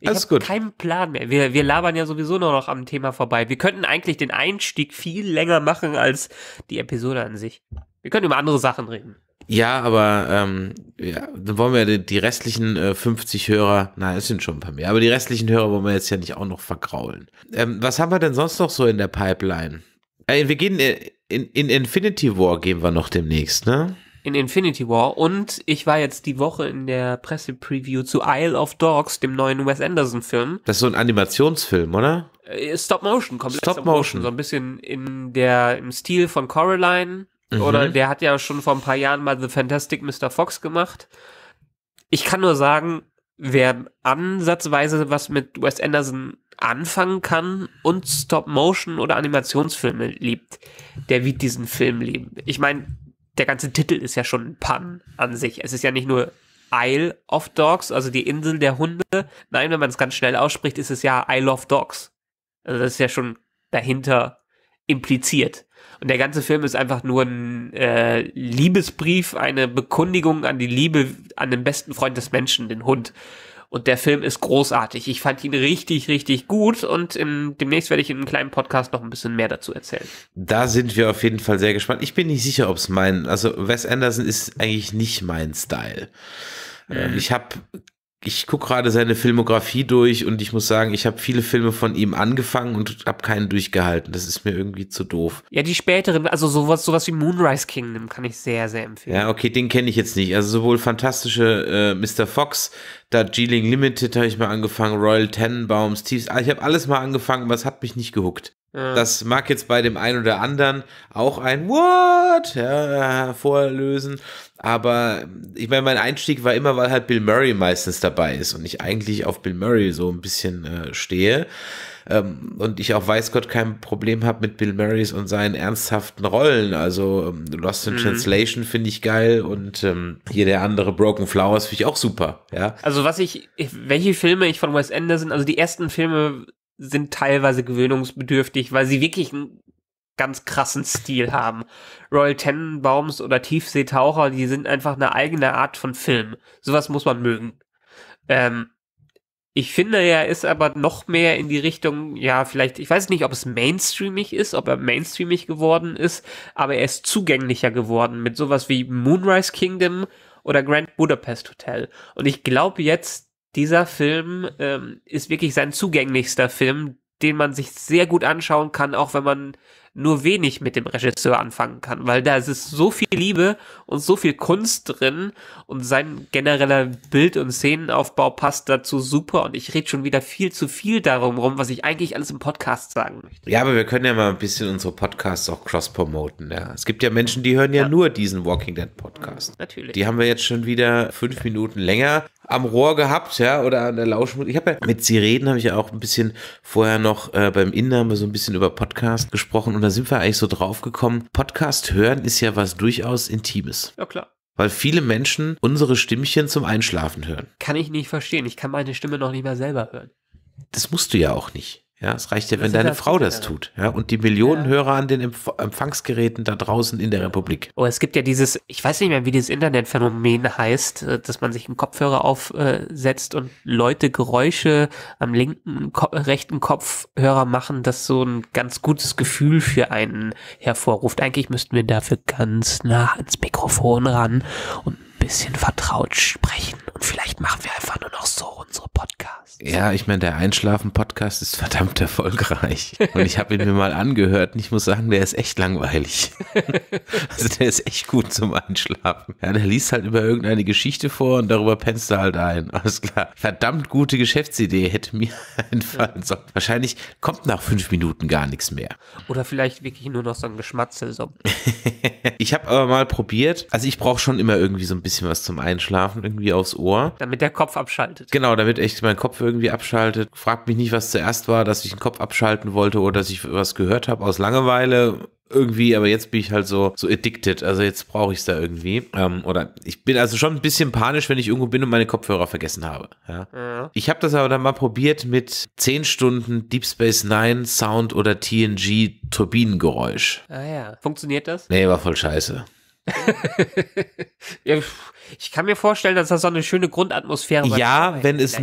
Ich habe keinen Plan mehr. Wir, wir labern ja sowieso nur noch am Thema vorbei. Wir könnten eigentlich den Einstieg viel länger machen als die Episode an sich. Wir können über andere Sachen reden. Ja, aber ähm, ja, dann wollen wir die, die restlichen äh, 50 Hörer, na, es sind schon ein paar mehr, aber die restlichen Hörer wollen wir jetzt ja nicht auch noch vergraulen. Ähm, was haben wir denn sonst noch so in der Pipeline? Äh, wir gehen äh, in, in Infinity War gehen wir noch demnächst, ne? In Infinity War. Und ich war jetzt die Woche in der Presse-Preview zu Isle of Dogs, dem neuen Wes Anderson-Film. Das ist so ein Animationsfilm, oder? Äh, Stop Motion, komplett Stop, Motion. Motion. So ein bisschen in der, im Stil von Coraline. Mhm. Oder der hat ja schon vor ein paar Jahren mal The Fantastic Mr. Fox gemacht. Ich kann nur sagen, wer ansatzweise was mit Wes Anderson anfangen kann und Stop-Motion oder Animationsfilme liebt, der wird diesen Film lieben. Ich meine, der ganze Titel ist ja schon ein Pun an sich. Es ist ja nicht nur Isle of Dogs, also die Insel der Hunde. Nein, wenn man es ganz schnell ausspricht, ist es ja Isle of Dogs. Also das ist ja schon dahinter impliziert. Und der ganze Film ist einfach nur ein äh, Liebesbrief, eine Bekundigung an die Liebe an den besten Freund des Menschen, den Hund. Und der Film ist großartig. Ich fand ihn richtig, richtig gut und im, demnächst werde ich in einem kleinen Podcast noch ein bisschen mehr dazu erzählen. Da sind wir auf jeden Fall sehr gespannt. Ich bin nicht sicher, ob es mein, also Wes Anderson ist eigentlich nicht mein Style. Ähm, mhm. Ich habe ich gucke gerade seine Filmografie durch und ich muss sagen, ich habe viele Filme von ihm angefangen und habe keinen durchgehalten. Das ist mir irgendwie zu doof. Ja, die späteren, also sowas, sowas wie Moonrise Kingdom kann ich sehr, sehr empfehlen. Ja, okay, den kenne ich jetzt nicht. Also sowohl fantastische äh, Mr. Fox, da Geeling Limited habe ich mal angefangen, Royal Tenenbaum, Steve's, ah, ich habe alles mal angefangen, aber es hat mich nicht gehuckt. Das mag jetzt bei dem einen oder anderen auch ein What ja, hervorlösen, aber ich meine, mein Einstieg war immer, weil halt Bill Murray meistens dabei ist und ich eigentlich auf Bill Murray so ein bisschen äh, stehe ähm, und ich auch weiß Gott kein Problem habe mit Bill Murrays und seinen ernsthaften Rollen. Also ähm, Lost in mhm. Translation finde ich geil und ähm, hier der andere Broken Flowers finde ich auch super. Ja. Also was ich, welche Filme ich von Wes Anderson, also die ersten Filme sind teilweise gewöhnungsbedürftig, weil sie wirklich einen ganz krassen Stil haben. Royal Tenenbaums oder Tiefseetaucher, die sind einfach eine eigene Art von Film. Sowas muss man mögen. Ähm, ich finde, er ist aber noch mehr in die Richtung, ja, vielleicht, ich weiß nicht, ob es mainstreamig ist, ob er mainstreamig geworden ist, aber er ist zugänglicher geworden mit sowas wie Moonrise Kingdom oder Grand Budapest Hotel. Und ich glaube jetzt, dieser Film ähm, ist wirklich sein zugänglichster Film, den man sich sehr gut anschauen kann, auch wenn man nur wenig mit dem Regisseur anfangen kann, weil da ist so viel Liebe und so viel Kunst drin und sein genereller Bild- und Szenenaufbau passt dazu super und ich rede schon wieder viel zu viel darum rum, was ich eigentlich alles im Podcast sagen möchte. Ja, aber wir können ja mal ein bisschen unsere Podcasts auch cross-promoten. Ja. Es gibt ja Menschen, die hören ja, ja, nur diesen Walking Dead Podcast. Natürlich. Die haben wir jetzt schon wieder fünf Minuten länger am Rohr gehabt, ja, oder an der Lauschmutter. Ich habe ja mit Sirenen habe ich ja auch ein bisschen vorher noch äh, beim Inname so ein bisschen über Podcast gesprochen und da sind wir eigentlich so drauf gekommen. Podcast hören ist ja was durchaus Intimes. Ja, klar weil viele Menschen unsere Stimmchen zum Einschlafen hören. Kann ich nicht verstehen. Ich kann meine Stimme noch nicht mehr selber hören. Das musst du ja auch nicht. Ja, es reicht ja, wenn deine Frau das tut. Ja, und die Millionen ja. Hörer an den Empf Empfangsgeräten da draußen in der Republik. Oh, es gibt ja dieses, ich weiß nicht mehr, wie dieses Internetphänomen heißt, äh, dass man sich einen Kopfhörer aufsetzt und Leute Geräusche am linken, Ko rechten Kopfhörer machen, das so ein ganz gutes Gefühl für einen hervorruft. Eigentlich müssten wir dafür ganz nah ans Mikrofon ran und bisschen vertraut sprechen und vielleicht machen wir einfach nur noch so unsere Podcasts. Ja, ich meine, der Einschlafen-Podcast ist verdammt erfolgreich. Und ich habe ihn mir mal angehört und ich muss sagen, der ist echt langweilig. also der ist echt gut zum Einschlafen. Ja, der liest halt über irgendeine Geschichte vor und darüber pennst du halt ein. Alles klar. Verdammt gute Geschäftsidee hätte mir einfallen sollen. Wahrscheinlich kommt nach fünf Minuten gar nichts mehr. Oder vielleicht wirklich nur noch so ein Geschmatzel. So. ich habe aber mal probiert, also ich brauche schon immer irgendwie so ein bisschen bisschen was zum Einschlafen irgendwie aufs Ohr. Damit der Kopf abschaltet. Genau, damit echt mein Kopf irgendwie abschaltet. Fragt mich nicht, was zuerst war, dass ich den Kopf abschalten wollte oder dass ich was gehört habe aus Langeweile irgendwie, aber jetzt bin ich halt so, so addicted. Also jetzt brauche ich es da irgendwie. Ähm, oder ich bin also schon ein bisschen panisch, wenn ich irgendwo bin und meine Kopfhörer vergessen habe. Ja? Ja. Ich habe das aber dann mal probiert mit 10 Stunden Deep Space Nine Sound oder TNG Turbinengeräusch. Ah ja. Funktioniert das? Nee, war voll scheiße. ich kann mir vorstellen, dass das so eine schöne Grundatmosphäre Ja, wenn es,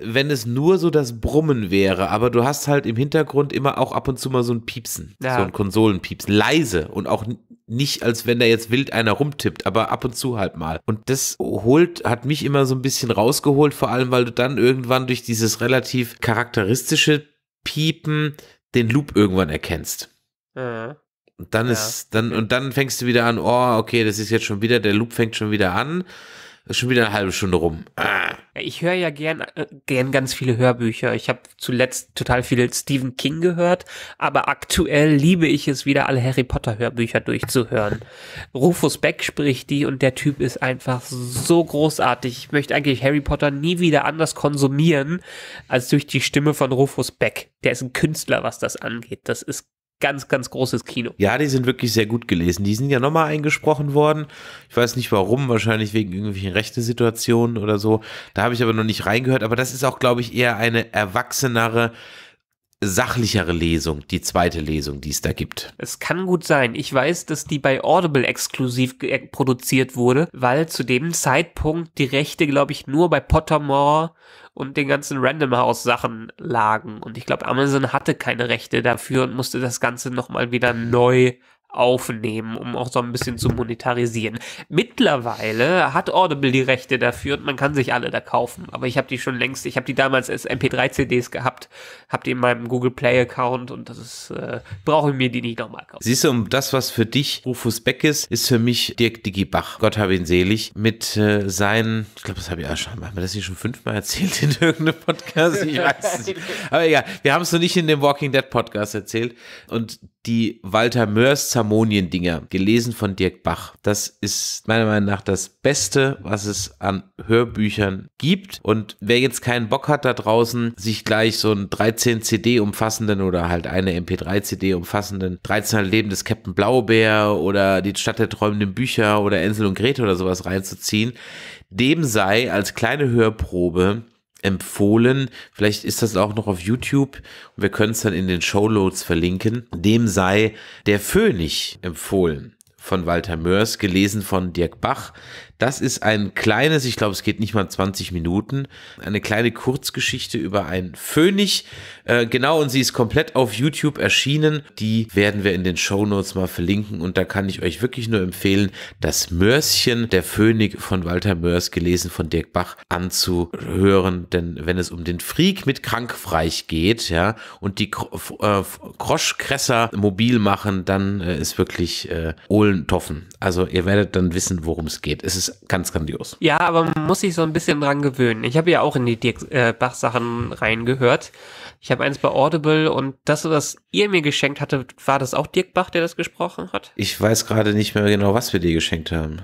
wenn es nur so das Brummen wäre, aber du hast halt im Hintergrund immer auch ab und zu mal so ein Piepsen, ja. so ein Konsolenpiepsen, leise und auch nicht, als wenn da jetzt wild einer rumtippt, aber ab und zu halt mal. Und das holt, hat mich immer so ein bisschen rausgeholt, vor allem, weil du dann irgendwann durch dieses relativ charakteristische Piepen den Loop irgendwann erkennst. Ja. Mhm. Und dann ja. ist, dann, und dann fängst du wieder an, oh, okay, das ist jetzt schon wieder, der Loop fängt schon wieder an. Ist schon wieder eine halbe Stunde rum. Ah. Ich höre ja gern, äh, gern ganz viele Hörbücher. Ich habe zuletzt total viel Stephen King gehört, aber aktuell liebe ich es wieder, alle Harry Potter Hörbücher durchzuhören. Rufus Beck spricht die und der Typ ist einfach so großartig. Ich möchte eigentlich Harry Potter nie wieder anders konsumieren als durch die Stimme von Rufus Beck. Der ist ein Künstler, was das angeht. Das ist ganz, ganz großes Kino. Ja, die sind wirklich sehr gut gelesen. Die sind ja nochmal eingesprochen worden. Ich weiß nicht warum, wahrscheinlich wegen irgendwelchen Rechte-Situationen oder so. Da habe ich aber noch nicht reingehört. Aber das ist auch, glaube ich, eher eine erwachsenere, sachlichere Lesung, die zweite Lesung, die es da gibt. Es kann gut sein. Ich weiß, dass die bei Audible exklusiv äh, produziert wurde, weil zu dem Zeitpunkt die Rechte, glaube ich, nur bei Pottermore und den ganzen Random House Sachen lagen. Und ich glaube, Amazon hatte keine Rechte dafür und musste das Ganze nochmal wieder neu aufnehmen, um auch so ein bisschen zu monetarisieren. Mittlerweile hat Audible die Rechte dafür und man kann sich alle da kaufen. Aber ich habe die schon längst, ich habe die damals als MP3-CDs gehabt, habe die in meinem Google Play-Account und das ist, äh, brauche ich mir die nicht nochmal kaufen. Siehst du, das, was für dich Rufus Beck ist, ist für mich Dirk Digibach. Gott habe ihn selig, mit äh, seinen, ich glaube, das habe ich ja schon, haben wir das hier schon fünfmal erzählt in irgendeinem Podcast? Ich weiß nicht. Aber egal, wir haben es noch nicht in dem Walking Dead Podcast erzählt und die Walter Mörs Zamonien-Dinger, gelesen von Dirk Bach. Das ist meiner Meinung nach das Beste, was es an Hörbüchern gibt. Und wer jetzt keinen Bock hat da draußen, sich gleich so einen 13 CD umfassenden oder halt eine MP3 CD umfassenden 13 Leben des Captain Blaubeer oder die Stadt der träumenden Bücher oder Ensel und Grete oder sowas reinzuziehen, dem sei als kleine Hörprobe empfohlen. Vielleicht ist das auch noch auf YouTube und wir können es dann in den Showloads verlinken. Dem sei der Föhnig empfohlen von Walter Mörs, gelesen von Dirk Bach. Das ist ein kleines, ich glaube, es geht nicht mal 20 Minuten, eine kleine Kurzgeschichte über einen Phönix. Äh, genau, und sie ist komplett auf YouTube erschienen. Die werden wir in den Show Notes mal verlinken. Und da kann ich euch wirklich nur empfehlen, das Mörschen, der Phönix von Walter Mörs, gelesen von Dirk Bach, anzuhören. Denn wenn es um den Freak mit Krankfreich geht, ja, und die äh, mobil machen, dann äh, ist wirklich äh, Ohlentoffen. Also ihr werdet dann wissen, worum es geht. Es ist ist ganz grandios. Ja, aber man muss sich so ein bisschen dran gewöhnen. Ich habe ja auch in die Dirk, äh, Bach-Sachen reingehört. Ich habe eins bei Audible und das, was ihr mir geschenkt hatte, war das auch Dirk Bach, der das gesprochen hat? Ich weiß gerade nicht mehr genau, was wir dir geschenkt haben.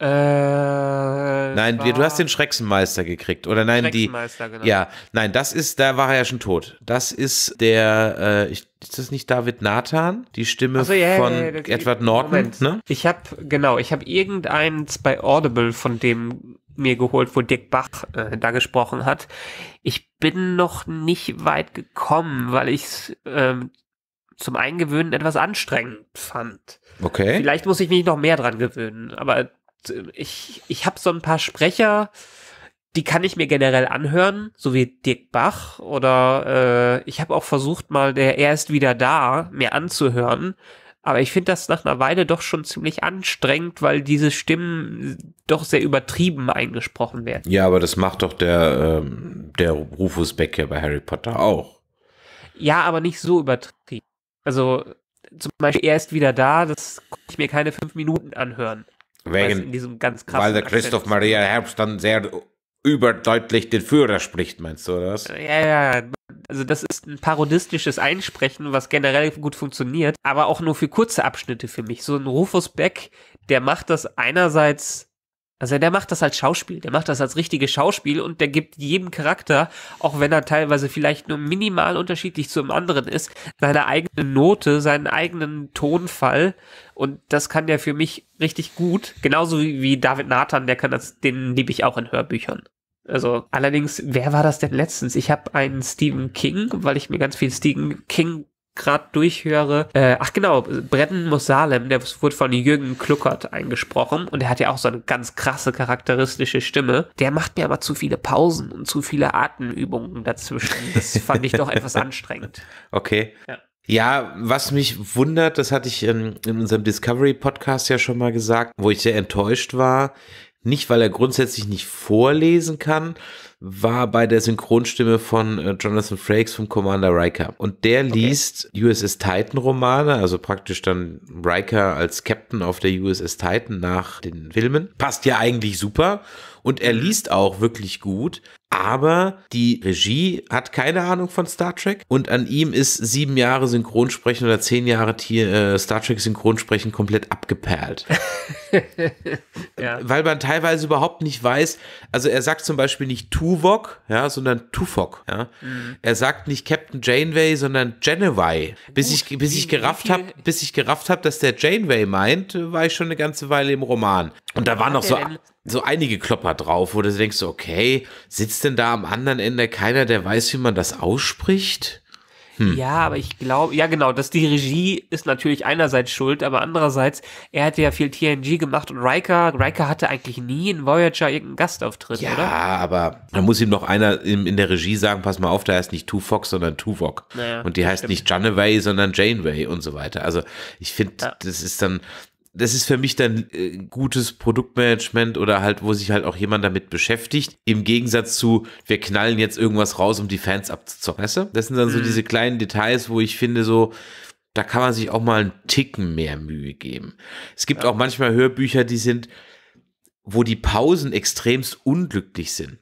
Äh, nein, du hast den Schrecksmeister gekriegt. Oder nein, die. Genau. Ja, nein, das ist, da war er ja schon tot. Das ist der, äh, ich, ist das nicht David Nathan? Die Stimme so, yeah, von yeah, yeah, Edward Norton, ne? Ich habe genau, ich habe irgendeins bei Audible von dem mir geholt, wo Dick Bach äh, da gesprochen hat. Ich bin noch nicht weit gekommen, weil ich ähm, zum Eingewöhnen etwas anstrengend fand. Okay. Vielleicht muss ich mich noch mehr dran gewöhnen, aber ich, ich habe so ein paar Sprecher, die kann ich mir generell anhören, so wie Dirk Bach oder äh, ich habe auch versucht mal, der Er ist wieder da, mir anzuhören. Aber ich finde das nach einer Weile doch schon ziemlich anstrengend, weil diese Stimmen doch sehr übertrieben eingesprochen werden. Ja, aber das macht doch der, ähm, der Rufus Beck hier bei Harry Potter auch. Ja, aber nicht so übertrieben. Also zum Beispiel, er ist wieder da, das konnte ich mir keine fünf Minuten anhören. Wegen, weil der Christoph Maria Herbst dann sehr überdeutlich den Führer spricht, meinst du, oder was? Ja, ja. Also das ist ein parodistisches Einsprechen, was generell gut funktioniert, aber auch nur für kurze Abschnitte für mich. So ein Rufus Beck, der macht das einerseits also der macht das als Schauspiel, der macht das als richtiges Schauspiel und der gibt jedem Charakter, auch wenn er teilweise vielleicht nur minimal unterschiedlich zu einem anderen ist, seine eigene Note, seinen eigenen Tonfall und das kann der für mich richtig gut. Genauso wie, David Nathan, der kann das, den liebe ich auch in Hörbüchern. Also allerdings, wer war das denn letztens? Ich habe einen Stephen King, weil ich mir ganz viel Stephen King gerade durchhöre. Äh, ach genau, Brennen muss Salem, der wurde von Jürgen Kluckert eingesprochen und der hat ja auch so eine ganz krasse charakteristische Stimme. Der macht mir aber zu viele Pausen und zu viele Atemübungen dazwischen. Das fand ich doch etwas anstrengend. Okay. Ja. Ja, was mich wundert, das hatte ich in, in unserem Discovery-Podcast ja schon mal gesagt, wo ich sehr enttäuscht war. Nicht, weil er grundsätzlich nicht vorlesen kann, war bei der Synchronstimme von äh, Jonathan Frakes vom Commander Riker. Und der liest okay. USS Titan Romane, also praktisch dann Riker als Captain auf der USS Titan nach den Filmen. Passt ja eigentlich super. Und er mhm. liest auch wirklich gut. Aber die Regie hat keine Ahnung von Star Trek und an ihm ist sieben Jahre Synchronsprechen oder zehn Jahre äh, Star Trek Synchronsprechen komplett abgeperlt. ja. Weil man teilweise überhaupt nicht weiß, also er sagt zum Beispiel nicht Tuvok, ja, sondern Tufok. Ja. Mhm. Er sagt nicht Captain Janeway, sondern Genevai. Bis Gut, ich, bis ich gerafft habe, bis ich gerafft habe, dass der Janeway meint, war ich schon eine ganze Weile im Roman. Und da waren noch so, so einige Klopper drauf, wo du denkst, okay, sitzt denn da am anderen Ende keiner, der weiß, wie man das ausspricht? Hm. Ja, aber ich glaube, ja genau, dass die Regie ist natürlich einerseits schuld, aber andererseits, er hatte ja viel TNG gemacht und Riker, Riker hatte eigentlich nie in Voyager irgendeinen Gastauftritt, ja, oder? Ja, aber da muss ihm noch einer in, in, der Regie sagen, pass mal auf, da heißt nicht Tuvok, sondern Tuvok. Naja, und die heißt stimmt. nicht Janeway, sondern Janeway und so weiter. Also ich finde, ja. das ist dann, das ist für mich dann äh, gutes Produktmanagement oder halt, wo sich halt auch jemand damit beschäftigt. Im Gegensatz zu, wir knallen jetzt irgendwas raus, um die Fans abzuzocken. Weißt du? Das sind dann so mhm. diese kleinen Details, wo ich finde, so, da kann man sich auch mal einen Ticken mehr Mühe geben. Es gibt ja. auch manchmal Hörbücher, die sind, wo die Pausen extremst unglücklich sind.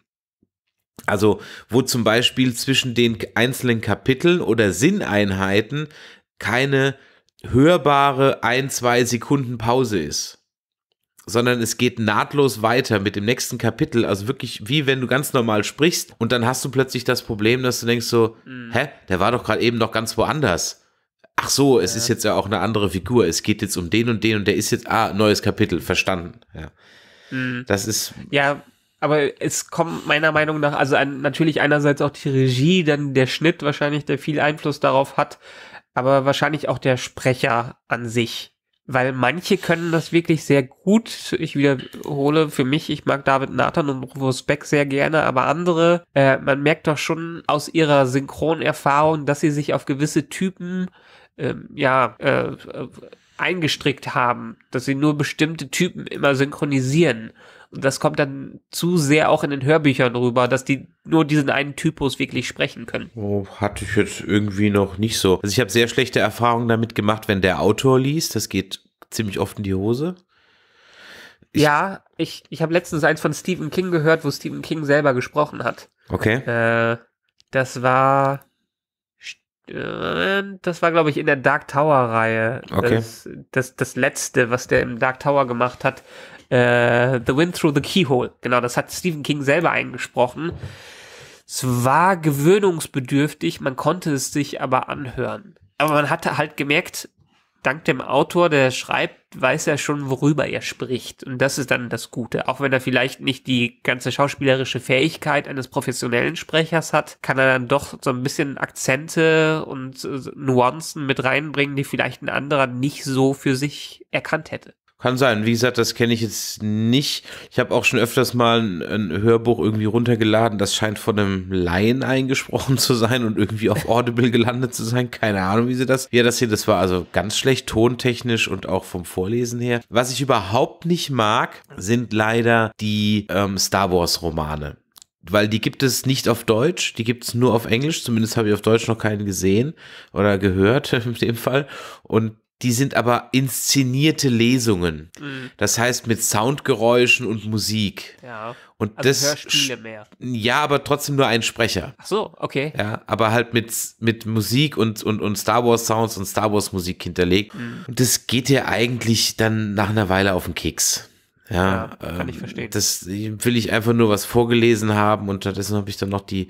Also, wo zum Beispiel zwischen den einzelnen Kapiteln oder Sinneinheiten keine hörbare ein, zwei Sekunden Pause ist, sondern es geht nahtlos weiter mit dem nächsten Kapitel, also wirklich wie wenn du ganz normal sprichst und dann hast du plötzlich das Problem, dass du denkst so, mhm. hä, der war doch gerade eben noch ganz woanders. Ach so, es ja. ist jetzt ja auch eine andere Figur. Es geht jetzt um den und den und der ist jetzt, ah, neues Kapitel, verstanden. Ja. Mhm. Das ist. Ja, aber es kommt meiner Meinung nach, also an, natürlich einerseits auch die Regie, dann der Schnitt wahrscheinlich, der viel Einfluss darauf hat, aber wahrscheinlich auch der Sprecher an sich. Weil manche können das wirklich sehr gut. Ich wiederhole für mich, ich mag David Nathan und Rufus Beck sehr gerne, aber andere, äh, man merkt doch schon aus ihrer Synchronerfahrung, dass sie sich auf gewisse Typen ähm, ja äh, äh eingestrickt haben, dass sie nur bestimmte Typen immer synchronisieren. Und das kommt dann zu sehr auch in den Hörbüchern rüber, dass die nur diesen einen Typus wirklich sprechen können. Oh, hatte ich jetzt irgendwie noch nicht so. Also ich habe sehr schlechte Erfahrungen damit gemacht, wenn der Autor liest. Das geht ziemlich oft in die Hose. Ich ja, ich, ich habe letztens eins von Stephen King gehört, wo Stephen King selber gesprochen hat. Okay. Äh, das war. Äh, das war, glaube ich, in der Dark Tower-Reihe. Okay. Das, das, das letzte, was der im Dark Tower gemacht hat, äh, the Wind Through the Keyhole. Genau, das hat Stephen King selber eingesprochen. Es war gewöhnungsbedürftig, man konnte es sich aber anhören. Aber man hatte halt gemerkt, dank dem Autor, der schreibt, weiß er schon, worüber er spricht. Und das ist dann das Gute. Auch wenn er vielleicht nicht die ganze schauspielerische Fähigkeit eines professionellen Sprechers hat, kann er dann doch so ein bisschen Akzente und äh, Nuancen mit reinbringen, die vielleicht ein anderer nicht so für sich erkannt hätte. Kann sein. Wie gesagt, das kenne ich jetzt nicht. Ich habe auch schon öfters mal ein, ein, Hörbuch irgendwie runtergeladen. Das scheint von einem Laien eingesprochen zu sein und irgendwie auf Audible gelandet zu sein. Keine Ahnung, wie sie das. Ja, das hier, das war also ganz schlecht tontechnisch und auch vom Vorlesen her. Was ich überhaupt nicht mag, sind leider die ähm, Star Wars Romane weil die gibt es nicht auf Deutsch, die gibt es nur auf Englisch. Zumindest habe ich auf Deutsch noch keinen gesehen oder gehört in dem Fall. Und die sind aber inszenierte Lesungen. Mhm. Das heißt mit Soundgeräuschen und Musik. Ja. Und also das Hörspiele mehr. Ja, aber trotzdem nur ein Sprecher. Ach so, okay. Ja, aber halt mit, mit Musik und, und, und Star Wars Sounds und Star Wars Musik hinterlegt. Mhm. Und das geht ja eigentlich dann nach einer Weile auf den Keks. Ja, ja, kann ähm, ich verstehen. Das will ich einfach nur was vorgelesen haben und stattdessen habe ich dann noch die,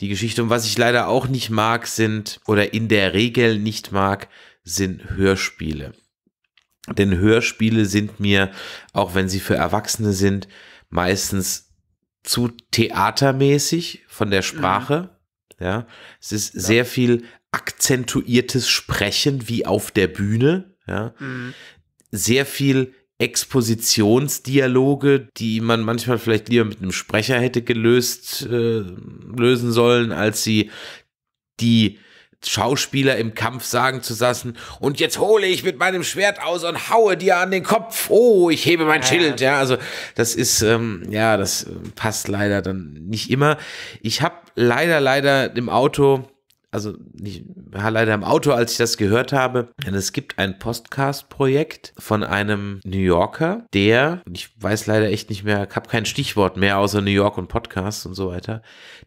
die Geschichte. Und was ich leider auch nicht mag, sind, oder in der Regel nicht mag, sind Hörspiele. Denn Hörspiele sind mir, auch wenn sie für Erwachsene sind, meistens zu theatermäßig von der Sprache. Mhm. Ja, es ist ja. sehr viel akzentuiertes Sprechen wie auf der Bühne. Ja, mhm. sehr viel Expositionsdialoge, die man manchmal vielleicht lieber mit einem Sprecher hätte gelöst äh, lösen sollen, als sie die Schauspieler im Kampf sagen zu lassen, und jetzt hole ich mit meinem Schwert aus und haue dir an den Kopf. Oh, ich hebe mein Schild. Ja, also das ist, ähm, ja, das äh, passt leider dann nicht immer. Ich habe leider, leider im Auto, also nicht, ja, leider im Auto, als ich das gehört habe, denn es gibt ein Podcast-Projekt von einem New Yorker, der, und ich weiß leider echt nicht mehr, habe kein Stichwort mehr außer New York und Podcast und so weiter,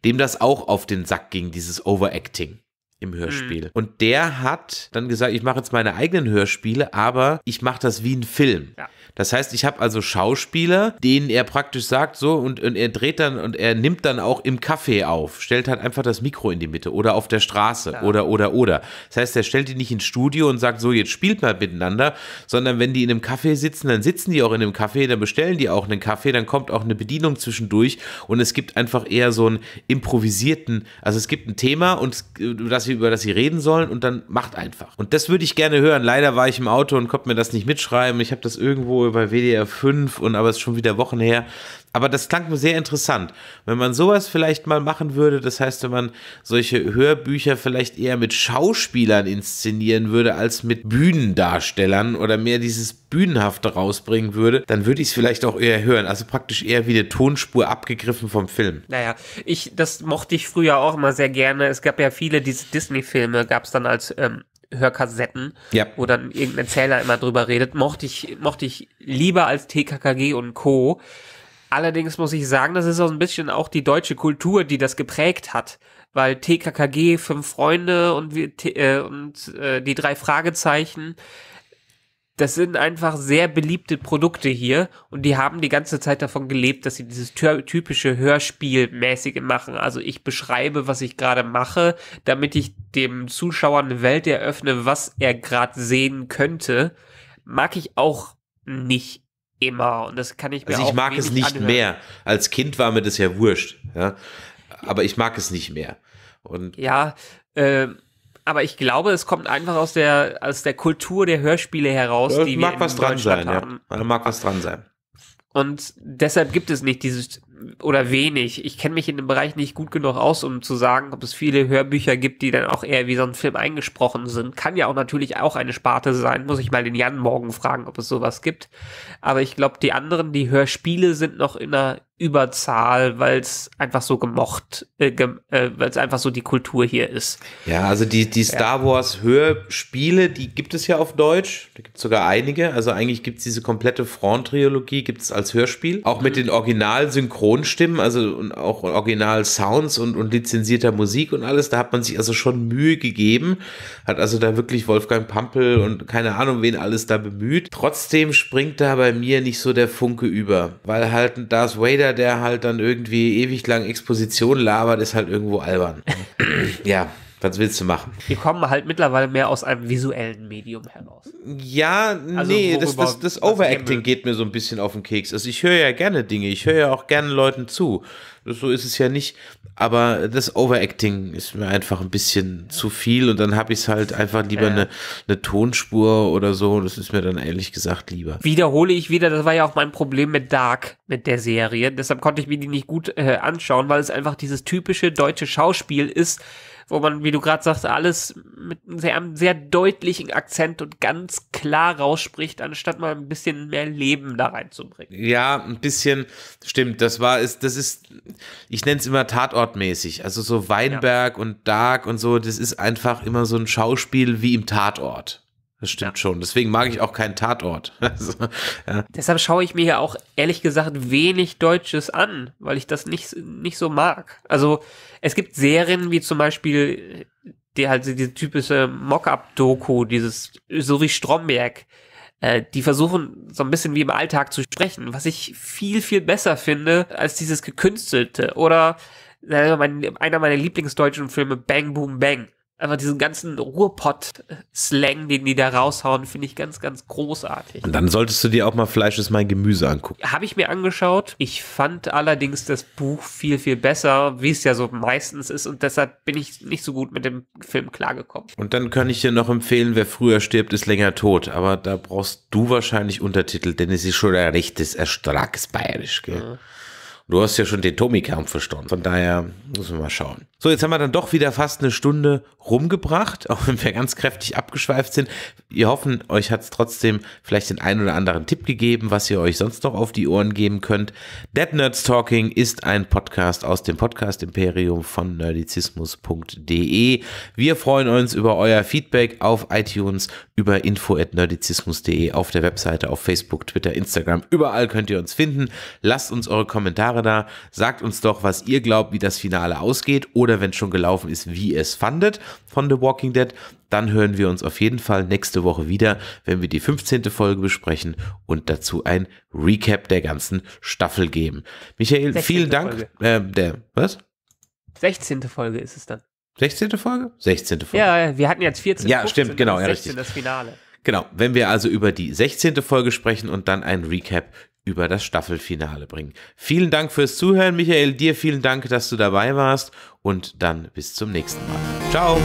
dem das auch auf den Sack ging, dieses Overacting im Hörspiel. Mhm. Und der hat dann gesagt, ich mache jetzt meine eigenen Hörspiele, aber ich mache das wie ein Film. Ja. Das heißt, ich habe also Schauspieler, denen er praktisch sagt, so und, und er dreht dann und er nimmt dann auch im Café auf, stellt halt einfach das Mikro in die Mitte oder auf der Straße ja. oder oder oder. Das heißt, er stellt die nicht ins Studio und sagt, so jetzt spielt mal miteinander, sondern wenn die in einem Café sitzen, dann sitzen die auch in einem Café, dann bestellen die auch einen Kaffee, dann kommt auch eine Bedienung zwischendurch und es gibt einfach eher so einen improvisierten, also es gibt ein Thema und äh, das das, über das sie reden sollen und dann macht einfach. Und das würde ich gerne hören. Leider war ich im Auto und konnte mir das nicht mitschreiben. Ich habe das irgendwo bei WDR 5 und aber es ist schon wieder Wochen her. Aber das klang mir sehr interessant. Wenn man sowas vielleicht mal machen würde, das heißt, wenn man solche Hörbücher vielleicht eher mit Schauspielern inszenieren würde, als mit Bühnendarstellern oder mehr dieses Bühnenhafte rausbringen würde, dann würde ich es vielleicht auch eher hören. Also praktisch eher wie eine Tonspur abgegriffen vom Film. Naja, ich, das mochte ich früher auch immer sehr gerne. Es gab ja viele diese Disney-Filme, gab es dann als ähm, Hörkassetten, ja. wo dann irgendein Zähler immer drüber redet, mochte ich, mochte ich lieber als TKKG und Co. Allerdings muss ich sagen, das ist auch ein bisschen auch die deutsche Kultur, die das geprägt hat. Weil TKKG, Fünf Freunde und, äh, und äh, die drei Fragezeichen, das sind einfach sehr beliebte Produkte hier und die haben die ganze Zeit davon gelebt, dass sie dieses typische Hörspielmäßige machen. Also ich beschreibe, was ich gerade mache, damit ich dem Zuschauer eine Welt eröffne, was er gerade sehen könnte. Mag ich auch nicht immer. Und das kann ich mir also ich auch mag es nicht anhören. mehr. Als Kind war mir das ja wurscht. Ja? Aber ich mag es nicht mehr. Und ja, äh, aber ich glaube, es kommt einfach aus der, aus der Kultur der Hörspiele heraus, ja, die mag wir was dran sein, ja. Da mag was dran sein. Und deshalb gibt es nicht dieses oder wenig. Ich kenne mich in dem Bereich nicht gut genug aus, um zu sagen, ob es viele Hörbücher gibt, die dann auch eher wie so ein Film eingesprochen sind. Kann ja auch natürlich auch eine Sparte sein. Muss ich mal den Jan morgen fragen, ob es sowas gibt. Aber ich glaube, die anderen, die Hörspiele sind noch in einer Überzahl, weil es einfach so gemocht, äh, gem äh, weil es einfach so die Kultur hier ist. Ja, also die, die Star Wars Hörspiele, die gibt es ja auf Deutsch. Da gibt es sogar einige. Also eigentlich gibt es diese komplette Frauentriologie, gibt es als Hörspiel. Auch mit den original Originalsynchronen Synchronstimmen, also auch Original-Sounds und, und lizenzierter Musik und alles. Da hat man sich also schon Mühe gegeben, hat also da wirklich Wolfgang Pampel und keine Ahnung, wen alles da bemüht. Trotzdem springt da bei mir nicht so der Funke über, weil halt ein Darth Vader, der halt dann irgendwie ewig lang Exposition labert, ist halt irgendwo albern. ja. Was willst du machen? Wir kommen halt mittlerweile mehr aus einem visuellen Medium heraus. Ja, also nee, das, das, das Overacting geht mir so ein bisschen auf den Keks. Also ich höre ja gerne Dinge, ich höre ja auch gerne Leuten zu. So ist es ja nicht. Aber das Overacting ist mir einfach ein bisschen ja. zu viel und dann habe ich es halt einfach lieber eine ja. ne Tonspur oder so. Das ist mir dann ehrlich gesagt lieber. Wiederhole ich wieder, das war ja auch mein Problem mit Dark, mit der Serie. Deshalb konnte ich mir die nicht gut äh, anschauen, weil es einfach dieses typische deutsche Schauspiel ist wo man, wie du gerade sagst, alles mit einem sehr, sehr deutlichen Akzent und ganz klar rausspricht, anstatt mal ein bisschen mehr Leben da reinzubringen. Ja, ein bisschen, stimmt, das war, ist, das ist, ich nenne es immer Tatortmäßig, also so Weinberg ja. und Dark und so, das ist einfach immer so ein Schauspiel wie im Tatort. Das stimmt ja. schon. Deswegen mag ich auch keinen Tatort. Also, ja. Deshalb schaue ich mir ja auch ehrlich gesagt wenig Deutsches an, weil ich das nicht, nicht so mag. Also es gibt Serien wie zum Beispiel die halt diese typische Mock-up-Doku, dieses so wie Stromberg. Äh, die versuchen so ein bisschen wie im Alltag zu sprechen, was ich viel, viel besser finde als dieses gekünstelte. Oder äh, mein, einer meiner lieblingsdeutschen Filme, Bang Boom Bang Einfach diesen ganzen Ruhrpott-Slang, den die da raushauen, finde ich ganz, ganz großartig. Und dann solltest du dir auch mal Fleisch ist mein Gemüse angucken. Habe ich mir angeschaut. Ich fand allerdings das Buch viel, viel besser, wie es ja so meistens ist. Und deshalb bin ich nicht so gut mit dem Film klargekommen. Und dann kann ich dir noch empfehlen, wer früher stirbt, ist länger tot. Aber da brauchst du wahrscheinlich Untertitel, denn es ist schon ein richtiges Bayerisch. gell? Ja. Mhm. Du hast ja schon den Tommy kampf verstanden. Von daher müssen wir mal schauen. So, jetzt haben wir dann doch wieder fast eine Stunde rumgebracht, auch wenn wir ganz kräftig abgeschweift sind. Wir hoffen, euch hat es trotzdem vielleicht den einen oder anderen Tipp gegeben, was ihr euch sonst noch auf die Ohren geben könnt. Dead Nerds Talking ist ein Podcast aus dem Podcast Imperium von nerdizismus.de. Wir freuen uns über euer Feedback auf iTunes, über info at nerdizismus.de, auf der Webseite, auf Facebook, Twitter, Instagram. Überall könnt ihr uns finden. Lasst uns eure Kommentare da. Sagt uns doch, was ihr glaubt, wie das Finale ausgeht oder oder wenn es schon gelaufen ist, wie ihr es fandet von The Walking Dead. Dann hören wir uns auf jeden Fall nächste Woche wieder, wenn wir die 15. Folge besprechen und dazu ein Recap der ganzen Staffel geben. Michael, vielen Dank. Äh, der, was? 16. Folge ist es dann. 16. Folge? 16. Folge. Ja, wir hatten jetzt 14. Ja, 15, stimmt, ne? genau, 16, richtig. Das Finale. Genau, wenn wir also über die 16. Folge sprechen und dann ein Recap über das Staffelfinale bringen. Vielen Dank fürs Zuhören, Michael. Dir vielen Dank, dass du dabei warst und dann bis zum nächsten Mal. Ciao!